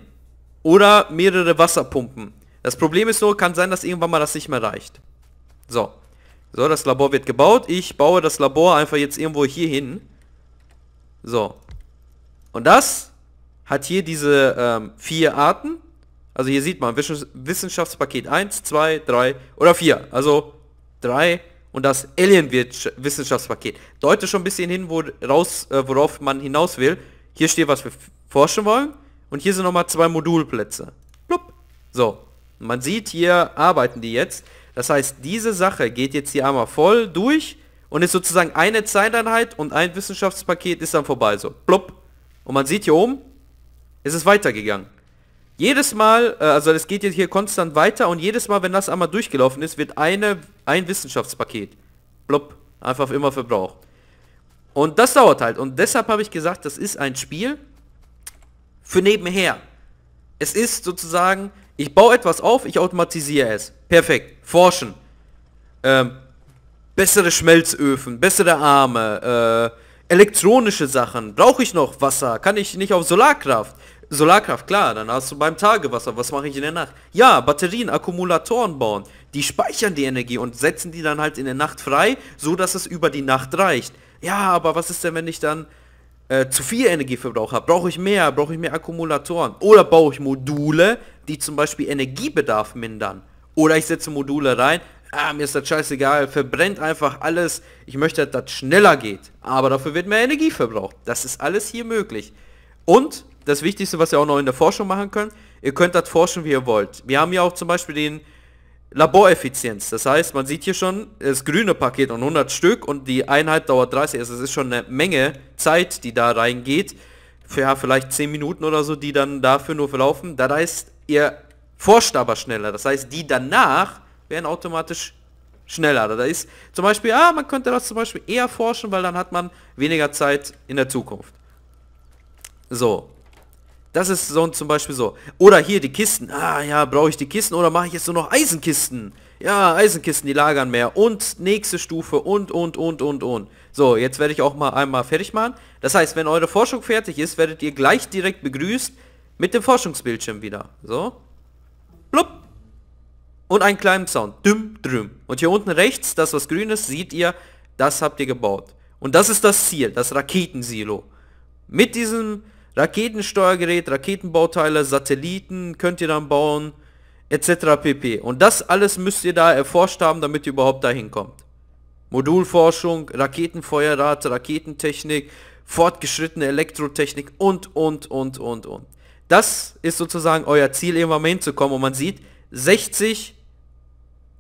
oder mehrere Wasserpumpen. Das Problem ist nur, kann sein, dass irgendwann mal das nicht mehr reicht. So. So, das Labor wird gebaut. Ich baue das Labor einfach jetzt irgendwo hier hin. So. Und das hat hier diese ähm, vier Arten. Also hier sieht man Wissenschaftspaket 1, 2, 3 oder 4. Also 3 und das Alien-Wissenschaftspaket. Deutet schon ein bisschen hin, wo raus, äh, worauf man hinaus will. Hier steht, was wir forschen wollen. Und hier sind nochmal zwei Modulplätze. Plupp. So. Man sieht, hier arbeiten die jetzt. Das heißt, diese Sache geht jetzt hier einmal voll durch und ist sozusagen eine Zeiteinheit und ein Wissenschaftspaket ist dann vorbei. So. Plupp. Und man sieht hier oben, ist es weitergegangen. Jedes Mal, äh, also das geht jetzt hier konstant weiter und jedes Mal, wenn das einmal durchgelaufen ist, wird eine, ein Wissenschaftspaket. Blub, einfach immer verbraucht. Und das dauert halt. Und deshalb habe ich gesagt, das ist ein Spiel für nebenher. Es ist sozusagen, ich baue etwas auf, ich automatisiere es. Perfekt. Forschen. Ähm, bessere Schmelzöfen, bessere Arme, äh, elektronische Sachen. Brauche ich noch Wasser? Kann ich nicht auf Solarkraft? Solarkraft, klar, dann hast du beim Tagewasser. Was mache ich in der Nacht? Ja, Batterien, Akkumulatoren bauen. Die speichern die Energie und setzen die dann halt in der Nacht frei, so dass es über die Nacht reicht. Ja, aber was ist denn, wenn ich dann äh, zu viel Energieverbrauch habe? Brauche ich mehr? Brauche ich mehr Akkumulatoren? Oder baue ich Module, die zum Beispiel Energiebedarf mindern? Oder ich setze Module rein. Ah, mir ist das scheißegal. Verbrennt einfach alles. Ich möchte, dass das schneller geht. Aber dafür wird mehr Energie verbraucht. Das ist alles hier möglich. Und das Wichtigste, was ihr auch noch in der Forschung machen könnt, ihr könnt das forschen, wie ihr wollt. Wir haben ja auch zum Beispiel den Laboreffizienz. Das heißt, man sieht hier schon das grüne Paket und 100 Stück und die Einheit dauert 30. Also es ist schon eine Menge Zeit, die da reingeht. Für ja, vielleicht 10 Minuten oder so, die dann dafür nur verlaufen. Da heißt, ihr forscht aber schneller. Das heißt, die danach werden automatisch schneller. Da ist zum Beispiel, ah, man könnte das zum Beispiel eher forschen, weil dann hat man weniger Zeit in der Zukunft. So, das ist so zum Beispiel so. Oder hier die Kisten. Ah ja, brauche ich die Kisten oder mache ich jetzt nur noch Eisenkisten? Ja, Eisenkisten, die lagern mehr. Und nächste Stufe und, und, und, und, und. So, jetzt werde ich auch mal einmal fertig machen. Das heißt, wenn eure Forschung fertig ist, werdet ihr gleich direkt begrüßt mit dem Forschungsbildschirm wieder. So. Blub. Und einen kleinen Sound. Düm, drüm. Und hier unten rechts, das was grün ist, seht ihr, das habt ihr gebaut. Und das ist das Ziel, das Raketensilo. Mit diesem Raketensteuergerät, Raketenbauteile, Satelliten könnt ihr dann bauen, etc. pp. Und das alles müsst ihr da erforscht haben, damit ihr überhaupt dahin kommt. Modulforschung, Raketenfeuerrate, Raketentechnik, fortgeschrittene Elektrotechnik und, und, und, und, und. Das ist sozusagen euer Ziel, irgendwann mal hinzukommen. Und man sieht, 60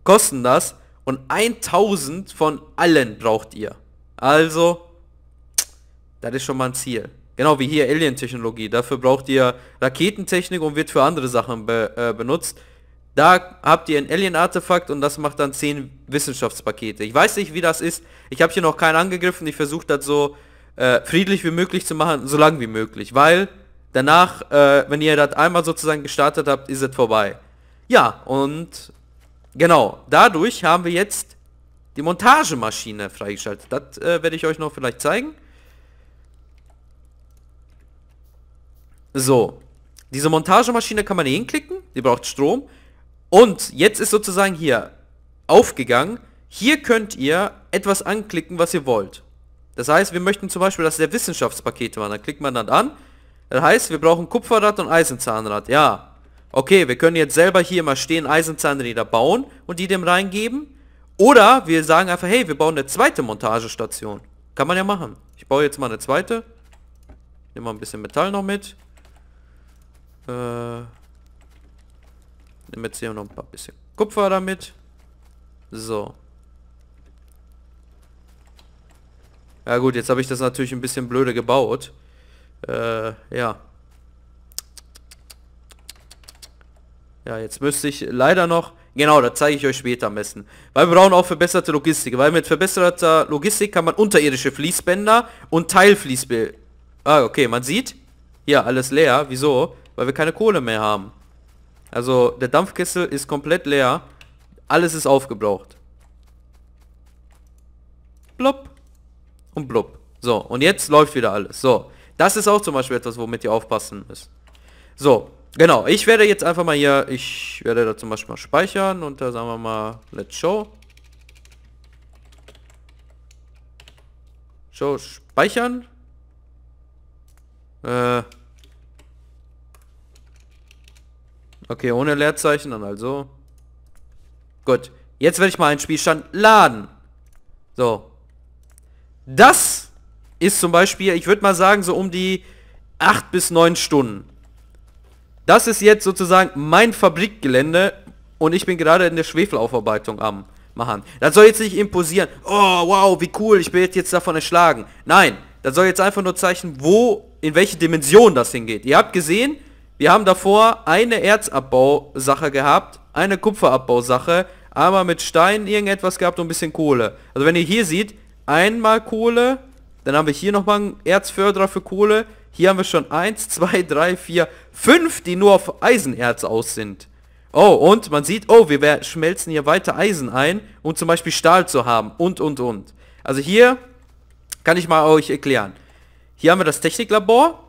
kosten das und 1000 von allen braucht ihr. Also, das ist schon mal ein Ziel. Genau wie hier Alien-Technologie. Dafür braucht ihr Raketentechnik und wird für andere Sachen be äh, benutzt. Da habt ihr ein Alien-Artefakt und das macht dann 10 Wissenschaftspakete. Ich weiß nicht, wie das ist. Ich habe hier noch keinen angegriffen. Ich versuche das so äh, friedlich wie möglich zu machen, so lang wie möglich. Weil danach, äh, wenn ihr das einmal sozusagen gestartet habt, ist es vorbei. Ja, und genau, dadurch haben wir jetzt die Montagemaschine freigeschaltet. Das äh, werde ich euch noch vielleicht zeigen. So. Diese Montagemaschine kann man hier hinklicken. Die braucht Strom. Und jetzt ist sozusagen hier aufgegangen. Hier könnt ihr etwas anklicken, was ihr wollt. Das heißt, wir möchten zum Beispiel, dass der Wissenschaftspakete waren, Dann klickt man dann an. Das heißt, wir brauchen Kupferrad und Eisenzahnrad. Ja. Okay, wir können jetzt selber hier mal stehen Eisenzahnräder bauen und die dem reingeben. Oder wir sagen einfach, hey, wir bauen eine zweite Montagestation. Kann man ja machen. Ich baue jetzt mal eine zweite. Nehmen wir ein bisschen Metall noch mit. Äh, nehmen jetzt hier noch ein paar bisschen Kupfer damit. So. Ja gut, jetzt habe ich das natürlich ein bisschen blöde gebaut. Äh, ja. Ja, jetzt müsste ich leider noch... Genau, das zeige ich euch später messen. Weil wir brauchen auch verbesserte Logistik. Weil mit verbesserter Logistik kann man unterirdische Fließbänder und Teilfließbänder... Ah, okay, man sieht. Hier, alles leer. Wieso? weil wir keine Kohle mehr haben. Also der Dampfkessel ist komplett leer. Alles ist aufgebraucht. Blub. Und blub. So, und jetzt läuft wieder alles. So, das ist auch zum Beispiel etwas, womit ihr aufpassen müsst. So, genau. Ich werde jetzt einfach mal hier, ich werde da zum Beispiel mal speichern und da sagen wir mal, let's show. Show speichern. Äh, Okay, ohne Leerzeichen dann also. Gut. Jetzt werde ich mal einen Spielstand laden. So. Das ist zum Beispiel, ich würde mal sagen, so um die 8 bis 9 Stunden. Das ist jetzt sozusagen mein Fabrikgelände und ich bin gerade in der Schwefelaufarbeitung am machen. Das soll jetzt nicht imposieren. Oh, wow, wie cool, ich bin jetzt davon erschlagen. Nein, das soll jetzt einfach nur zeichnen, wo, in welche Dimension das hingeht. Ihr habt gesehen, wir haben davor eine Erzabbausache gehabt, eine Kupferabbausache, einmal mit Steinen irgendetwas gehabt und ein bisschen Kohle. Also wenn ihr hier seht, einmal Kohle, dann haben wir hier nochmal einen Erzförderer für Kohle. Hier haben wir schon 1, 2, 3, 4, 5, die nur auf Eisenerz aus sind. Oh, und man sieht, oh, wir schmelzen hier weiter Eisen ein, um zum Beispiel Stahl zu haben und, und, und. Also hier kann ich mal euch erklären. Hier haben wir das Techniklabor,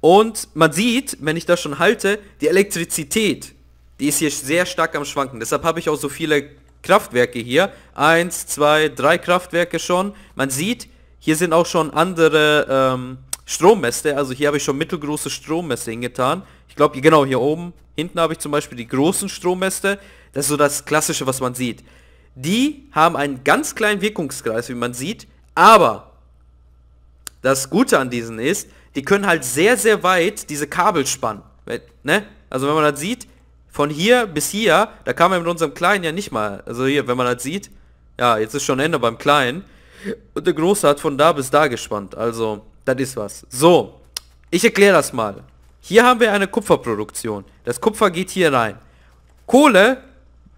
und man sieht, wenn ich das schon halte, die Elektrizität, die ist hier sehr stark am Schwanken. Deshalb habe ich auch so viele Kraftwerke hier. Eins, zwei, drei Kraftwerke schon. Man sieht, hier sind auch schon andere ähm, Strommäste. Also hier habe ich schon mittelgroße Strommäste hingetan. Ich glaube, genau hier oben, hinten habe ich zum Beispiel die großen Strommäste. Das ist so das Klassische, was man sieht. Die haben einen ganz kleinen Wirkungskreis, wie man sieht. Aber das Gute an diesen ist, die können halt sehr, sehr weit diese Kabel spannen. Ne? Also wenn man das sieht, von hier bis hier, da kann man mit unserem Kleinen ja nicht mal. Also hier, wenn man das sieht, ja, jetzt ist schon Ende beim Kleinen. Und der Große hat von da bis da gespannt. Also, das ist was. So, ich erkläre das mal. Hier haben wir eine Kupferproduktion. Das Kupfer geht hier rein. Kohle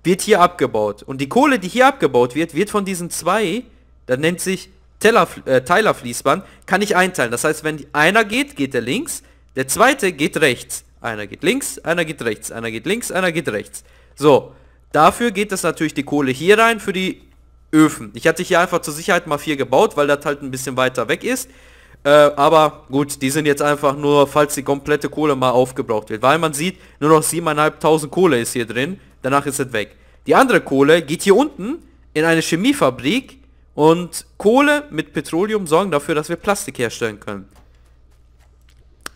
wird hier abgebaut. Und die Kohle, die hier abgebaut wird, wird von diesen zwei, das nennt sich Teller, äh, Teilerfließband kann ich einteilen. Das heißt, wenn einer geht, geht er links, der zweite geht rechts. Einer geht links, einer geht rechts, einer geht links, einer geht rechts. So, dafür geht das natürlich die Kohle hier rein für die Öfen. Ich hatte hier einfach zur Sicherheit mal vier gebaut, weil das halt ein bisschen weiter weg ist. Äh, aber gut, die sind jetzt einfach nur, falls die komplette Kohle mal aufgebraucht wird. Weil man sieht, nur noch 7.500 Kohle ist hier drin. Danach ist es weg. Die andere Kohle geht hier unten in eine Chemiefabrik und Kohle mit Petroleum sorgen dafür, dass wir Plastik herstellen können.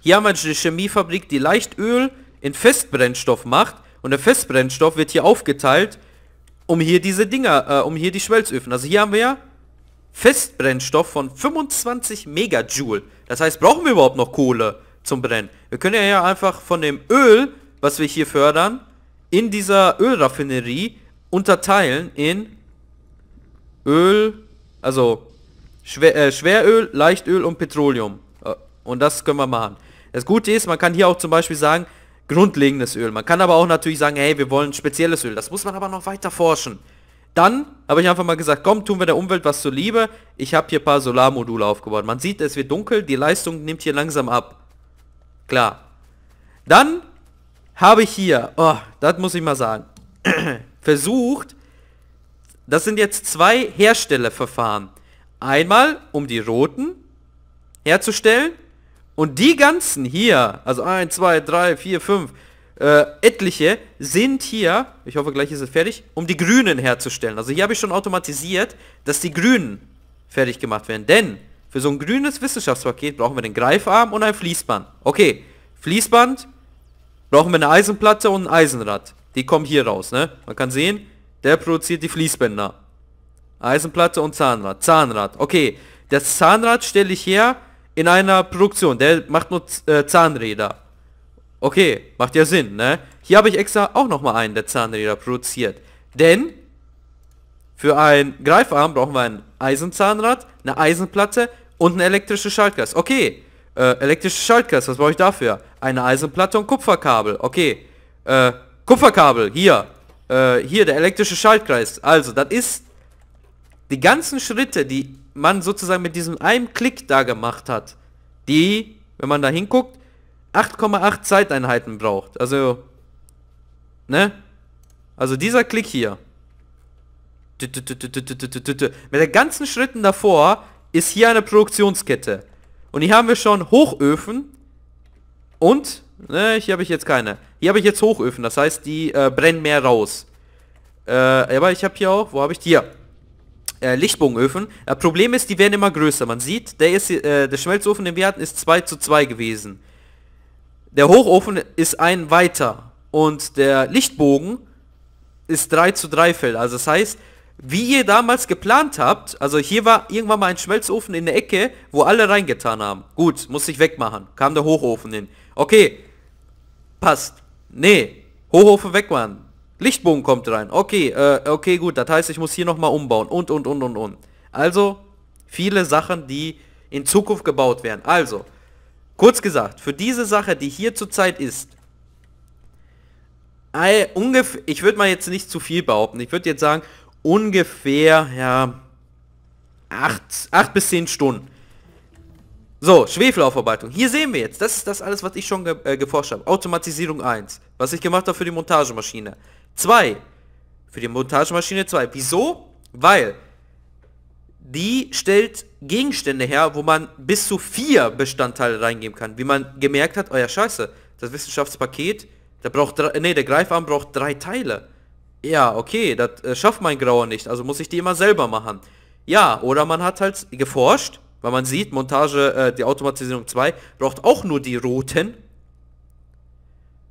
Hier haben wir eine Chemiefabrik, die Leichtöl in Festbrennstoff macht. Und der Festbrennstoff wird hier aufgeteilt, um hier diese Dinger, äh, um hier die Schmelzöfen. Also hier haben wir ja Festbrennstoff von 25 Megajoule. Das heißt, brauchen wir überhaupt noch Kohle zum Brennen? Wir können ja einfach von dem Öl, was wir hier fördern, in dieser Ölraffinerie unterteilen in Öl, also Schwer, äh, Schweröl, Leichtöl und Petroleum. Äh, und das können wir machen. Das Gute ist, man kann hier auch zum Beispiel sagen, grundlegendes Öl. Man kann aber auch natürlich sagen, hey, wir wollen spezielles Öl. Das muss man aber noch weiter forschen. Dann habe ich einfach mal gesagt, komm, tun wir der Umwelt was zuliebe. Ich habe hier ein paar Solarmodule aufgebaut. Man sieht, es wird dunkel, die Leistung nimmt hier langsam ab. Klar. Dann habe ich hier, oh, das muss ich mal sagen, versucht, das sind jetzt zwei Herstellerverfahren. Einmal, um die roten herzustellen und die ganzen hier, also 1, 2, 3, 4, 5, äh, etliche sind hier, ich hoffe gleich ist es fertig, um die grünen herzustellen. Also hier habe ich schon automatisiert, dass die grünen fertig gemacht werden. Denn für so ein grünes Wissenschaftspaket brauchen wir den Greifarm und ein Fließband. Okay, Fließband brauchen wir eine Eisenplatte und ein Eisenrad. Die kommen hier raus, ne? Man kann sehen, der produziert die Fließbänder. Eisenplatte und Zahnrad. Zahnrad. Okay, das Zahnrad stelle ich her in einer Produktion. Der macht nur äh, Zahnräder. Okay, macht ja Sinn, ne? Hier habe ich extra auch nochmal einen der Zahnräder produziert. Denn für einen Greifarm brauchen wir ein Eisenzahnrad, eine Eisenplatte und einen elektrischen Schaltkreis. Okay, äh, elektrische Schaltkreis, was brauche ich dafür? Eine Eisenplatte und Kupferkabel. Okay, äh, Kupferkabel, hier. Äh, hier, der elektrische Schaltkreis. Also, das ist die ganzen Schritte, die man sozusagen mit diesem einem Klick da gemacht hat, die, wenn man da hinguckt, 8,8 Zeiteinheiten braucht. Also, ne? Also dieser Klick hier. Mit den ganzen Schritten davor ist hier eine Produktionskette. Und hier haben wir schon Hochöfen und Ne, hier habe ich jetzt keine. Hier habe ich jetzt Hochöfen, das heißt, die äh, brennen mehr raus. Äh, aber ich habe hier auch, wo habe ich die? Hier. Äh, Lichtbogenöfen. Das äh, Problem ist, die werden immer größer. Man sieht, der, ist, äh, der Schmelzofen, den wir hatten, ist 2 zu 2 gewesen. Der Hochofen ist ein weiter. Und der Lichtbogen ist 3 zu 3 Feld. Also das heißt, wie ihr damals geplant habt, also hier war irgendwann mal ein Schmelzofen in der Ecke, wo alle reingetan haben. Gut, muss ich wegmachen. Kam der Hochofen hin. Okay, passt. Nee, Hohofe weg, Mann. Lichtbogen kommt rein. Okay, äh, okay, gut. Das heißt, ich muss hier nochmal umbauen. Und, und, und, und, und. Also, viele Sachen, die in Zukunft gebaut werden. Also, kurz gesagt, für diese Sache, die hier zurzeit ist, ungefähr, ich würde mal jetzt nicht zu viel behaupten. Ich würde jetzt sagen, ungefähr, ja, 8, 8 bis 10 Stunden. So, Schwefelaufarbeitung. Hier sehen wir jetzt, das ist das alles, was ich schon ge äh, geforscht habe. Automatisierung 1, was ich gemacht habe für die Montagemaschine. 2, für die Montagemaschine 2. Wieso? Weil die stellt Gegenstände her, wo man bis zu vier Bestandteile reingeben kann. Wie man gemerkt hat, euer oh ja, Scheiße, das Wissenschaftspaket, der braucht drei, äh, nee, der Greifarm braucht drei Teile. Ja, okay, das äh, schafft mein Grauer nicht, also muss ich die immer selber machen. Ja, oder man hat halt geforscht weil man sieht, Montage, äh, die Automatisierung 2 braucht auch nur die roten.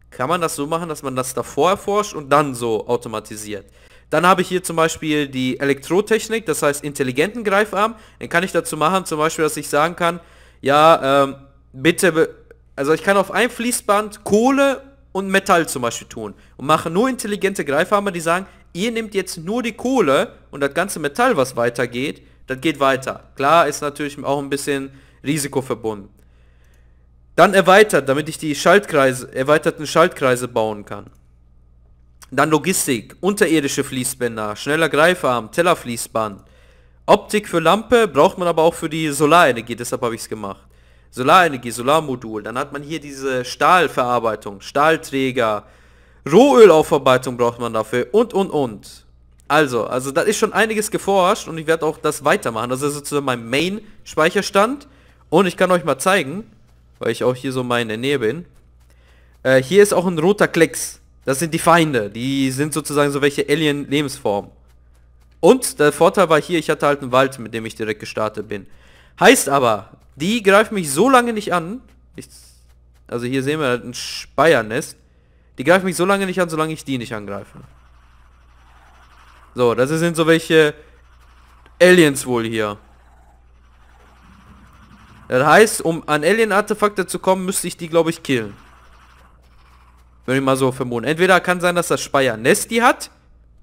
Kann man das so machen, dass man das davor erforscht und dann so automatisiert. Dann habe ich hier zum Beispiel die Elektrotechnik, das heißt intelligenten Greifarm. Den kann ich dazu machen, zum Beispiel, dass ich sagen kann, ja, ähm, bitte, also ich kann auf ein Fließband Kohle und Metall zum Beispiel tun und mache nur intelligente Greifarme, die sagen, ihr nehmt jetzt nur die Kohle und das ganze Metall, was weitergeht, das geht weiter. Klar ist natürlich auch ein bisschen Risiko verbunden. Dann erweitert, damit ich die Schaltkreise, erweiterten Schaltkreise bauen kann. Dann Logistik, unterirdische Fließbänder, schneller Greifarm, Tellerfließband. Optik für Lampe braucht man aber auch für die Solarenergie, deshalb habe ich es gemacht. Solarenergie, Solarmodul, dann hat man hier diese Stahlverarbeitung, Stahlträger, Rohölaufarbeitung braucht man dafür und und und. Also, also da ist schon einiges geforscht und ich werde auch das weitermachen. Das ist sozusagen mein Main-Speicherstand. Und ich kann euch mal zeigen, weil ich auch hier so mal in der Nähe bin. Äh, hier ist auch ein roter Klecks. Das sind die Feinde. Die sind sozusagen so welche Alien-Lebensformen. Und der Vorteil war hier, ich hatte halt einen Wald, mit dem ich direkt gestartet bin. Heißt aber, die greifen mich so lange nicht an. Ich, also hier sehen wir halt ein Speiernest. Die greifen mich so lange nicht an, solange ich die nicht angreife. So, das sind so welche Aliens wohl hier. Das heißt, um an Alien-Artefakte zu kommen, müsste ich die, glaube ich, killen. Würde ich mal so vermuten. Entweder kann sein, dass das Speyer Nest die hat.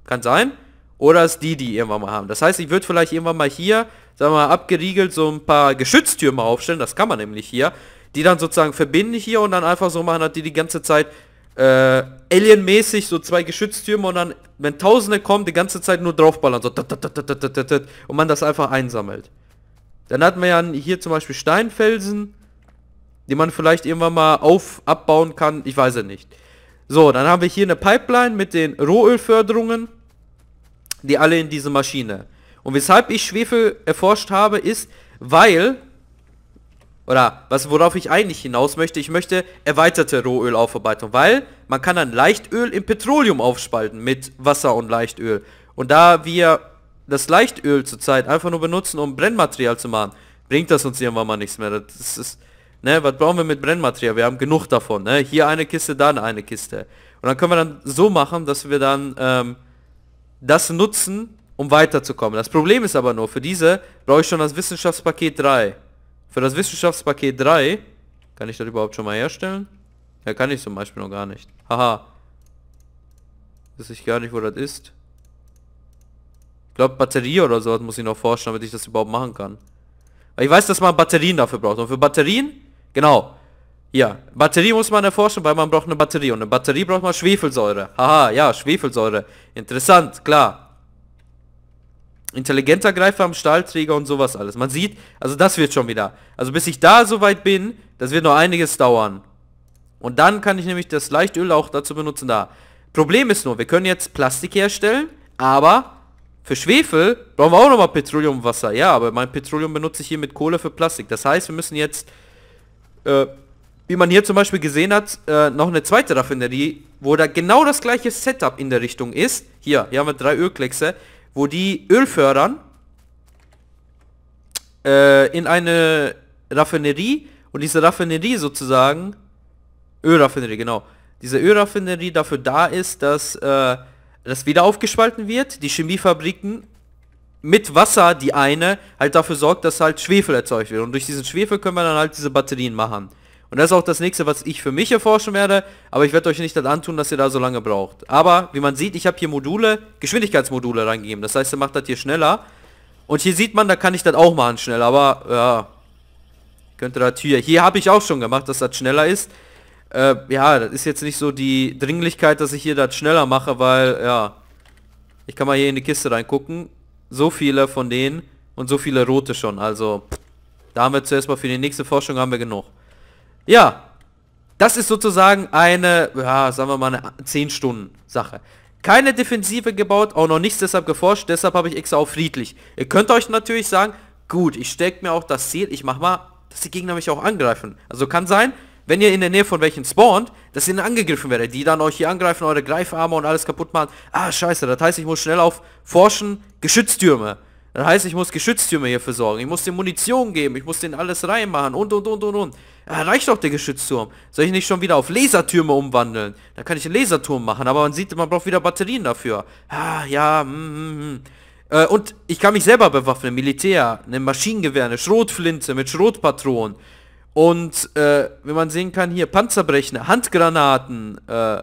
Kann sein. Oder es die, die irgendwann mal haben. Das heißt, ich würde vielleicht irgendwann mal hier, sagen wir mal, abgeriegelt so ein paar Geschütztürme aufstellen. Das kann man nämlich hier. Die dann sozusagen verbinden hier und dann einfach so machen, dass die die ganze Zeit äh, Alien-mäßig so zwei Geschütztürme und dann, wenn Tausende kommen, die ganze Zeit nur draufballern, so und man das einfach einsammelt. Dann hat man ja hier zum Beispiel Steinfelsen, die man vielleicht irgendwann mal auf, abbauen kann, ich weiß ja nicht. So, dann haben wir hier eine Pipeline mit den Rohölförderungen, die alle in diese Maschine. Und weshalb ich Schwefel erforscht habe, ist, weil oder was, worauf ich eigentlich hinaus möchte, ich möchte erweiterte Rohölaufarbeitung, weil man kann dann Leichtöl in Petroleum aufspalten mit Wasser und Leichtöl. Und da wir das Leichtöl zurzeit einfach nur benutzen, um Brennmaterial zu machen, bringt das uns irgendwann mal nichts mehr. Das ist, ne, was brauchen wir mit Brennmaterial? Wir haben genug davon, ne? Hier eine Kiste, dann eine Kiste. Und dann können wir dann so machen, dass wir dann ähm, das nutzen, um weiterzukommen. Das Problem ist aber nur, für diese brauche ich schon das Wissenschaftspaket 3. Für das Wissenschaftspaket 3 kann ich das überhaupt schon mal herstellen? Ja, kann ich zum Beispiel noch gar nicht. Haha. Weiß ich gar nicht, wo das ist. Ich glaube, Batterie oder sowas muss ich noch forschen, damit ich das überhaupt machen kann. Weil ich weiß, dass man Batterien dafür braucht. Und für Batterien, genau. Ja, Batterie muss man erforschen, weil man braucht eine Batterie. Und eine Batterie braucht man Schwefelsäure. Haha, ja, Schwefelsäure. Interessant, klar intelligenter Greifer am Stahlträger und sowas alles. Man sieht, also das wird schon wieder. Also bis ich da soweit bin, das wird noch einiges dauern. Und dann kann ich nämlich das Leichtöl auch dazu benutzen da. Problem ist nur, wir können jetzt Plastik herstellen, aber für Schwefel brauchen wir auch nochmal Petroleumwasser. Ja, aber mein Petroleum benutze ich hier mit Kohle für Plastik. Das heißt, wir müssen jetzt, äh, wie man hier zum Beispiel gesehen hat, äh, noch eine zweite Raffinerie, wo da genau das gleiche Setup in der Richtung ist. Hier, hier haben wir drei Ölkleckse wo die Öl fördern äh, in eine Raffinerie und diese Raffinerie sozusagen, Ölraffinerie, genau, diese Ölraffinerie dafür da ist, dass äh, das wieder aufgespalten wird, die Chemiefabriken mit Wasser, die eine, halt dafür sorgt, dass halt Schwefel erzeugt wird. Und durch diesen Schwefel können wir dann halt diese Batterien machen. Und das ist auch das nächste, was ich für mich erforschen werde. Aber ich werde euch nicht das antun, dass ihr da so lange braucht. Aber wie man sieht, ich habe hier Module, Geschwindigkeitsmodule reingegeben. Das heißt, ihr macht das hier schneller. Und hier sieht man, da kann ich das auch machen schnell. Aber ja, könnte das hier. Hier habe ich auch schon gemacht, dass das schneller ist. Äh, ja, das ist jetzt nicht so die Dringlichkeit, dass ich hier das schneller mache, weil ja, ich kann mal hier in die Kiste reingucken. So viele von denen und so viele rote schon. Also, da haben wir zuerst mal für die nächste Forschung haben wir genug. Ja, das ist sozusagen eine, ja, sagen wir mal eine 10-Stunden-Sache. Keine Defensive gebaut, auch noch nichts deshalb geforscht, deshalb habe ich extra auf friedlich. Ihr könnt euch natürlich sagen, gut, ich stecke mir auch das Ziel, ich mache mal, dass die Gegner mich auch angreifen. Also kann sein, wenn ihr in der Nähe von welchen spawnt, dass ihr dann angegriffen werdet. Die dann euch hier angreifen, eure Greifarme und alles kaputt machen. Ah, scheiße, das heißt, ich muss schnell auf Forschen, Geschütztürme. Das heißt, ich muss Geschütztürme hierfür sorgen. Ich muss den Munition geben. Ich muss den alles reinmachen. Und, und, und, und, und. Ja, reicht doch der Geschützturm. Soll ich nicht schon wieder auf Lasertürme umwandeln? Da kann ich einen Laserturm machen. Aber man sieht, man braucht wieder Batterien dafür. Ah, ja, mm, mm. mm. Äh, und ich kann mich selber bewaffnen. Militär, ein Maschinengewehr, eine Schrotflinte mit Schrotpatronen. Und, äh, wie man sehen kann, hier Panzerbrechende, Handgranaten, äh,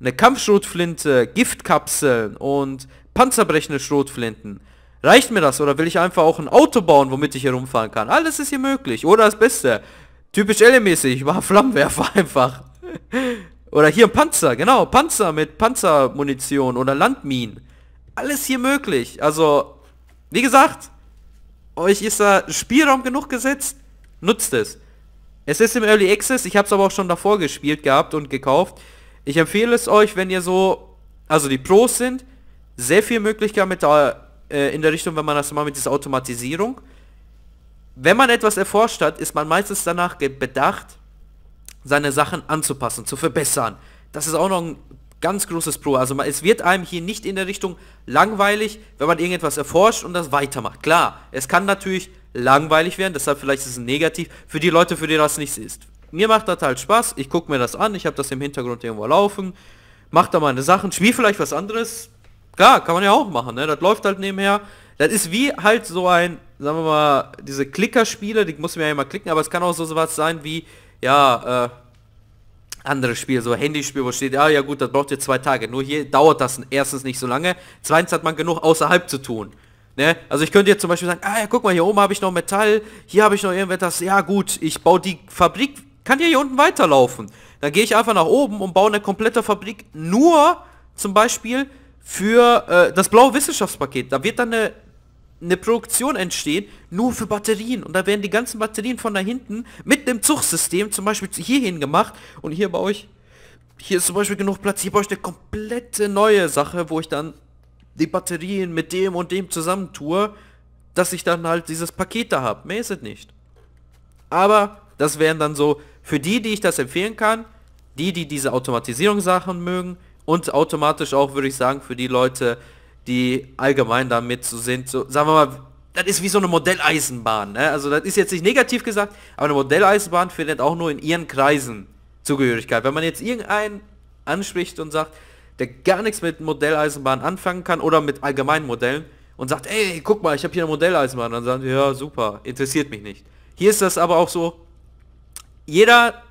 eine Kampfschrotflinte, Giftkapseln und panzerbrechende Schrotflinten. Reicht mir das? Oder will ich einfach auch ein Auto bauen, womit ich hier rumfahren kann? Alles ist hier möglich. Oder das Beste. Typisch Elle-mäßig. Ich mache Flammenwerfer einfach. oder hier ein Panzer. Genau, Panzer mit Panzermunition oder Landminen. Alles hier möglich. Also, wie gesagt, euch ist da Spielraum genug gesetzt. Nutzt es. Es ist im Early Access. Ich habe es aber auch schon davor gespielt gehabt und gekauft. Ich empfehle es euch, wenn ihr so, also die Pros sind, sehr viel Möglichkeit mit der äh, in der Richtung, wenn man das mal mit dieser Automatisierung. Wenn man etwas erforscht hat, ist man meistens danach bedacht, seine Sachen anzupassen, zu verbessern. Das ist auch noch ein ganz großes Pro. Also es wird einem hier nicht in der Richtung langweilig, wenn man irgendetwas erforscht und das weitermacht. Klar, es kann natürlich langweilig werden, deshalb vielleicht ist es negativ für die Leute, für die das nichts ist. Mir macht das halt Spaß, ich gucke mir das an, ich habe das im Hintergrund irgendwo laufen, mache da meine Sachen, spiele vielleicht was anderes, Klar, kann man ja auch machen, ne? Das läuft halt nebenher. Das ist wie halt so ein, sagen wir mal, diese Klickerspiele, die muss man ja immer klicken, aber es kann auch so sowas sein wie, ja, äh, andere Spiele, so Handyspiel, wo steht, ja, ah, ja gut, das braucht ihr zwei Tage. Nur hier dauert das erstens nicht so lange, zweitens hat man genug außerhalb zu tun. Ne? Also ich könnte jetzt zum Beispiel sagen, ah ja, guck mal, hier oben habe ich noch Metall, hier habe ich noch irgendetwas, ja gut, ich baue die Fabrik, kann ja hier unten weiterlaufen. Dann gehe ich einfach nach oben und baue eine komplette Fabrik nur zum Beispiel für äh, das blaue Wissenschaftspaket. Da wird dann eine, eine Produktion entstehen, nur für Batterien. Und da werden die ganzen Batterien von da hinten mit dem Zugsystem zum Beispiel hierhin gemacht. Und hier bei euch, hier ist zum Beispiel genug Platz. Hier bei euch eine komplette neue Sache, wo ich dann die Batterien mit dem und dem zusammentue, dass ich dann halt dieses Paket da habe. Mehr ist es nicht. Aber das wären dann so, für die, die ich das empfehlen kann, die, die diese Automatisierungssachen mögen, und automatisch auch, würde ich sagen, für die Leute, die allgemein damit so sind, so, sagen wir mal, das ist wie so eine Modelleisenbahn. Ne? Also das ist jetzt nicht negativ gesagt, aber eine Modelleisenbahn findet auch nur in ihren Kreisen Zugehörigkeit. Wenn man jetzt irgendeinen anspricht und sagt, der gar nichts mit Modelleisenbahn anfangen kann oder mit allgemeinen Modellen und sagt, ey, guck mal, ich habe hier eine Modelleisenbahn, dann sagen die, ja, super, interessiert mich nicht. Hier ist das aber auch so, jeder,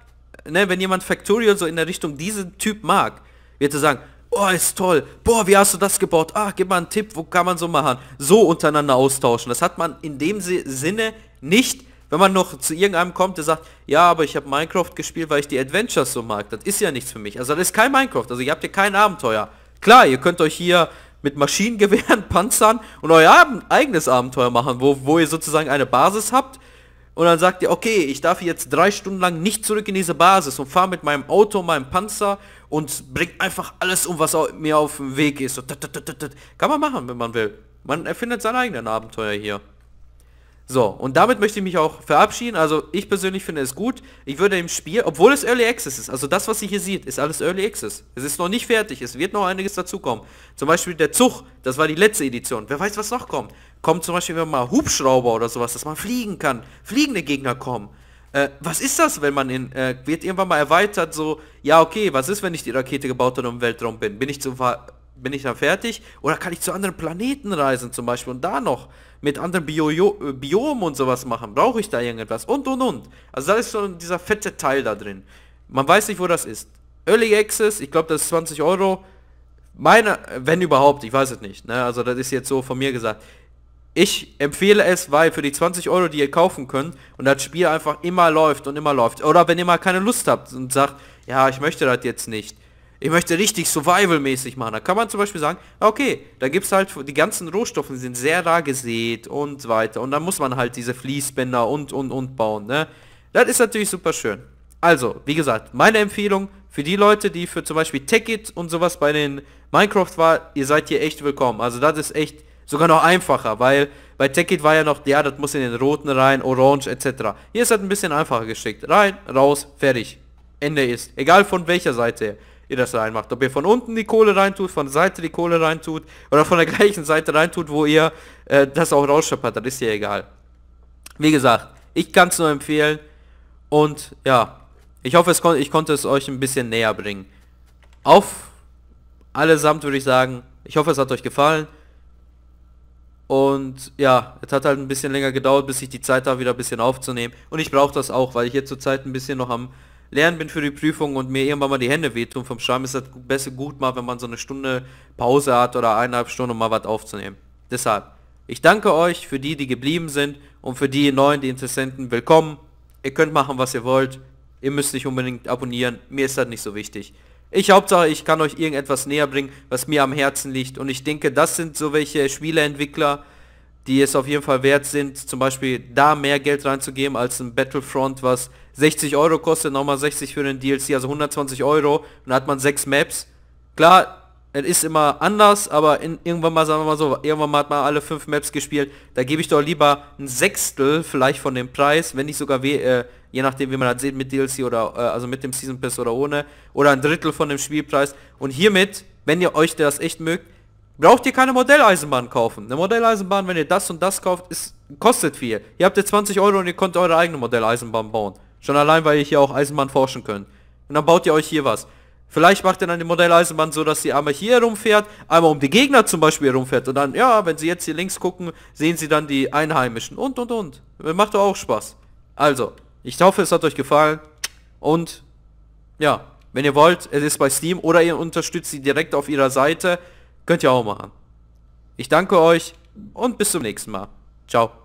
ne, wenn jemand Factorial so in der Richtung diesen Typ mag, wird zu sagen, oh, ist toll, boah, wie hast du das gebaut? Ach, gib mal einen Tipp, wo kann man so machen? So untereinander austauschen. Das hat man in dem Sinne nicht, wenn man noch zu irgendeinem kommt, der sagt, ja, aber ich habe Minecraft gespielt, weil ich die Adventures so mag. Das ist ja nichts für mich. Also das ist kein Minecraft, also ihr habt hier kein Abenteuer. Klar, ihr könnt euch hier mit Maschinengewehren, Panzern und euer Ab eigenes Abenteuer machen, wo, wo ihr sozusagen eine Basis habt. Und dann sagt ihr, okay, ich darf jetzt drei Stunden lang nicht zurück in diese Basis und fahre mit meinem Auto, meinem Panzer und bringt einfach alles um, was mir auf dem Weg ist. So, Kann man machen, wenn man will. Man erfindet sein eigenen Abenteuer hier. So, und damit möchte ich mich auch verabschieden. Also ich persönlich finde es gut. Ich würde im Spiel, obwohl es Early Access ist, also das, was ihr hier seht, ist alles Early Access. Es ist noch nicht fertig, es wird noch einiges dazukommen. Zum Beispiel der Zug, das war die letzte Edition. Wer weiß, was noch kommt. Kommt zum Beispiel mal Hubschrauber oder sowas, dass man fliegen kann. Fliegende Gegner kommen. Äh, was ist das, wenn man in, äh, wird irgendwann mal erweitert, so, ja okay, was ist, wenn ich die Rakete gebaut habe und im Weltraum bin? Bin ich zu, bin ich dann fertig? Oder kann ich zu anderen Planeten reisen zum Beispiel und da noch mit anderen Bio äh, Biomen und sowas machen? Brauche ich da irgendetwas? Und, und, und. Also da ist schon dieser fette Teil da drin. Man weiß nicht, wo das ist. Early Access, ich glaube, das ist 20 Euro. Meine, wenn überhaupt, ich weiß es nicht. Ne? Also das ist jetzt so von mir gesagt ich empfehle es, weil für die 20 Euro, die ihr kaufen könnt und das Spiel einfach immer läuft und immer läuft. Oder wenn ihr mal keine Lust habt und sagt, ja, ich möchte das jetzt nicht. Ich möchte richtig Survival-mäßig machen. Da kann man zum Beispiel sagen, okay, da gibt es halt die ganzen Rohstoffe, die sind sehr rar gesät und so weiter. Und dann muss man halt diese Fließbänder und, und, und bauen. Ne? Das ist natürlich super schön. Also, wie gesagt, meine Empfehlung für die Leute, die für zum Beispiel Techit und sowas bei den Minecraft war, ihr seid hier echt willkommen. Also das ist echt Sogar noch einfacher, weil bei Tekit war ja noch, ja, das muss in den roten rein, orange etc. Hier ist das ein bisschen einfacher geschickt. Rein, raus, fertig. Ende ist. Egal von welcher Seite ihr das reinmacht. Ob ihr von unten die Kohle reintut, von der Seite die Kohle reintut oder von der gleichen Seite reintut, wo ihr äh, das auch rausscheppert, das ist ja egal. Wie gesagt, ich kann es nur empfehlen und ja, ich hoffe, kon ich konnte es euch ein bisschen näher bringen. Auf allesamt würde ich sagen, ich hoffe, es hat euch gefallen. Und ja, es hat halt ein bisschen länger gedauert, bis ich die Zeit habe, wieder ein bisschen aufzunehmen. Und ich brauche das auch, weil ich jetzt zurzeit ein bisschen noch am Lernen bin für die Prüfung und mir irgendwann mal die Hände wehtun vom Schreiben. Ist das besser gut mal, wenn man so eine Stunde Pause hat oder eineinhalb Stunden, um mal was aufzunehmen. Deshalb, ich danke euch für die, die geblieben sind und für die neuen, die Interessenten, willkommen. Ihr könnt machen, was ihr wollt. Ihr müsst nicht unbedingt abonnieren. Mir ist das nicht so wichtig. Ich Hauptsache, ich kann euch irgendetwas näher bringen, was mir am Herzen liegt. Und ich denke, das sind so welche Spieleentwickler, die es auf jeden Fall wert sind, zum Beispiel da mehr Geld reinzugeben als ein Battlefront, was 60 Euro kostet, nochmal 60 für den DLC, also 120 Euro. Und da hat man sechs Maps. Klar, es ist immer anders, aber in, irgendwann mal, sagen wir mal so, irgendwann mal hat man alle fünf Maps gespielt. Da gebe ich doch lieber ein Sechstel vielleicht von dem Preis, wenn nicht sogar we äh, je nachdem wie man das halt sieht mit DLC oder äh, also mit dem Season Pass oder ohne, oder ein Drittel von dem Spielpreis. Und hiermit, wenn ihr euch das echt mögt, braucht ihr keine Modelleisenbahn kaufen. Eine Modelleisenbahn, wenn ihr das und das kauft, ist, kostet viel. Ihr habt jetzt 20 Euro und ihr könnt eure eigene Modelleisenbahn bauen. Schon allein, weil ihr hier auch Eisenbahn forschen könnt. Und dann baut ihr euch hier was. Vielleicht macht ihr dann die Modelleisenbahn so, dass sie einmal hier herumfährt, einmal um die Gegner zum Beispiel herumfährt. Und dann, ja, wenn sie jetzt hier links gucken, sehen sie dann die Einheimischen. Und, und, und. Macht doch auch Spaß. Also, ich hoffe, es hat euch gefallen. Und ja, wenn ihr wollt, es ist bei Steam oder ihr unterstützt sie direkt auf ihrer Seite. Könnt ihr auch machen. Ich danke euch und bis zum nächsten Mal. Ciao.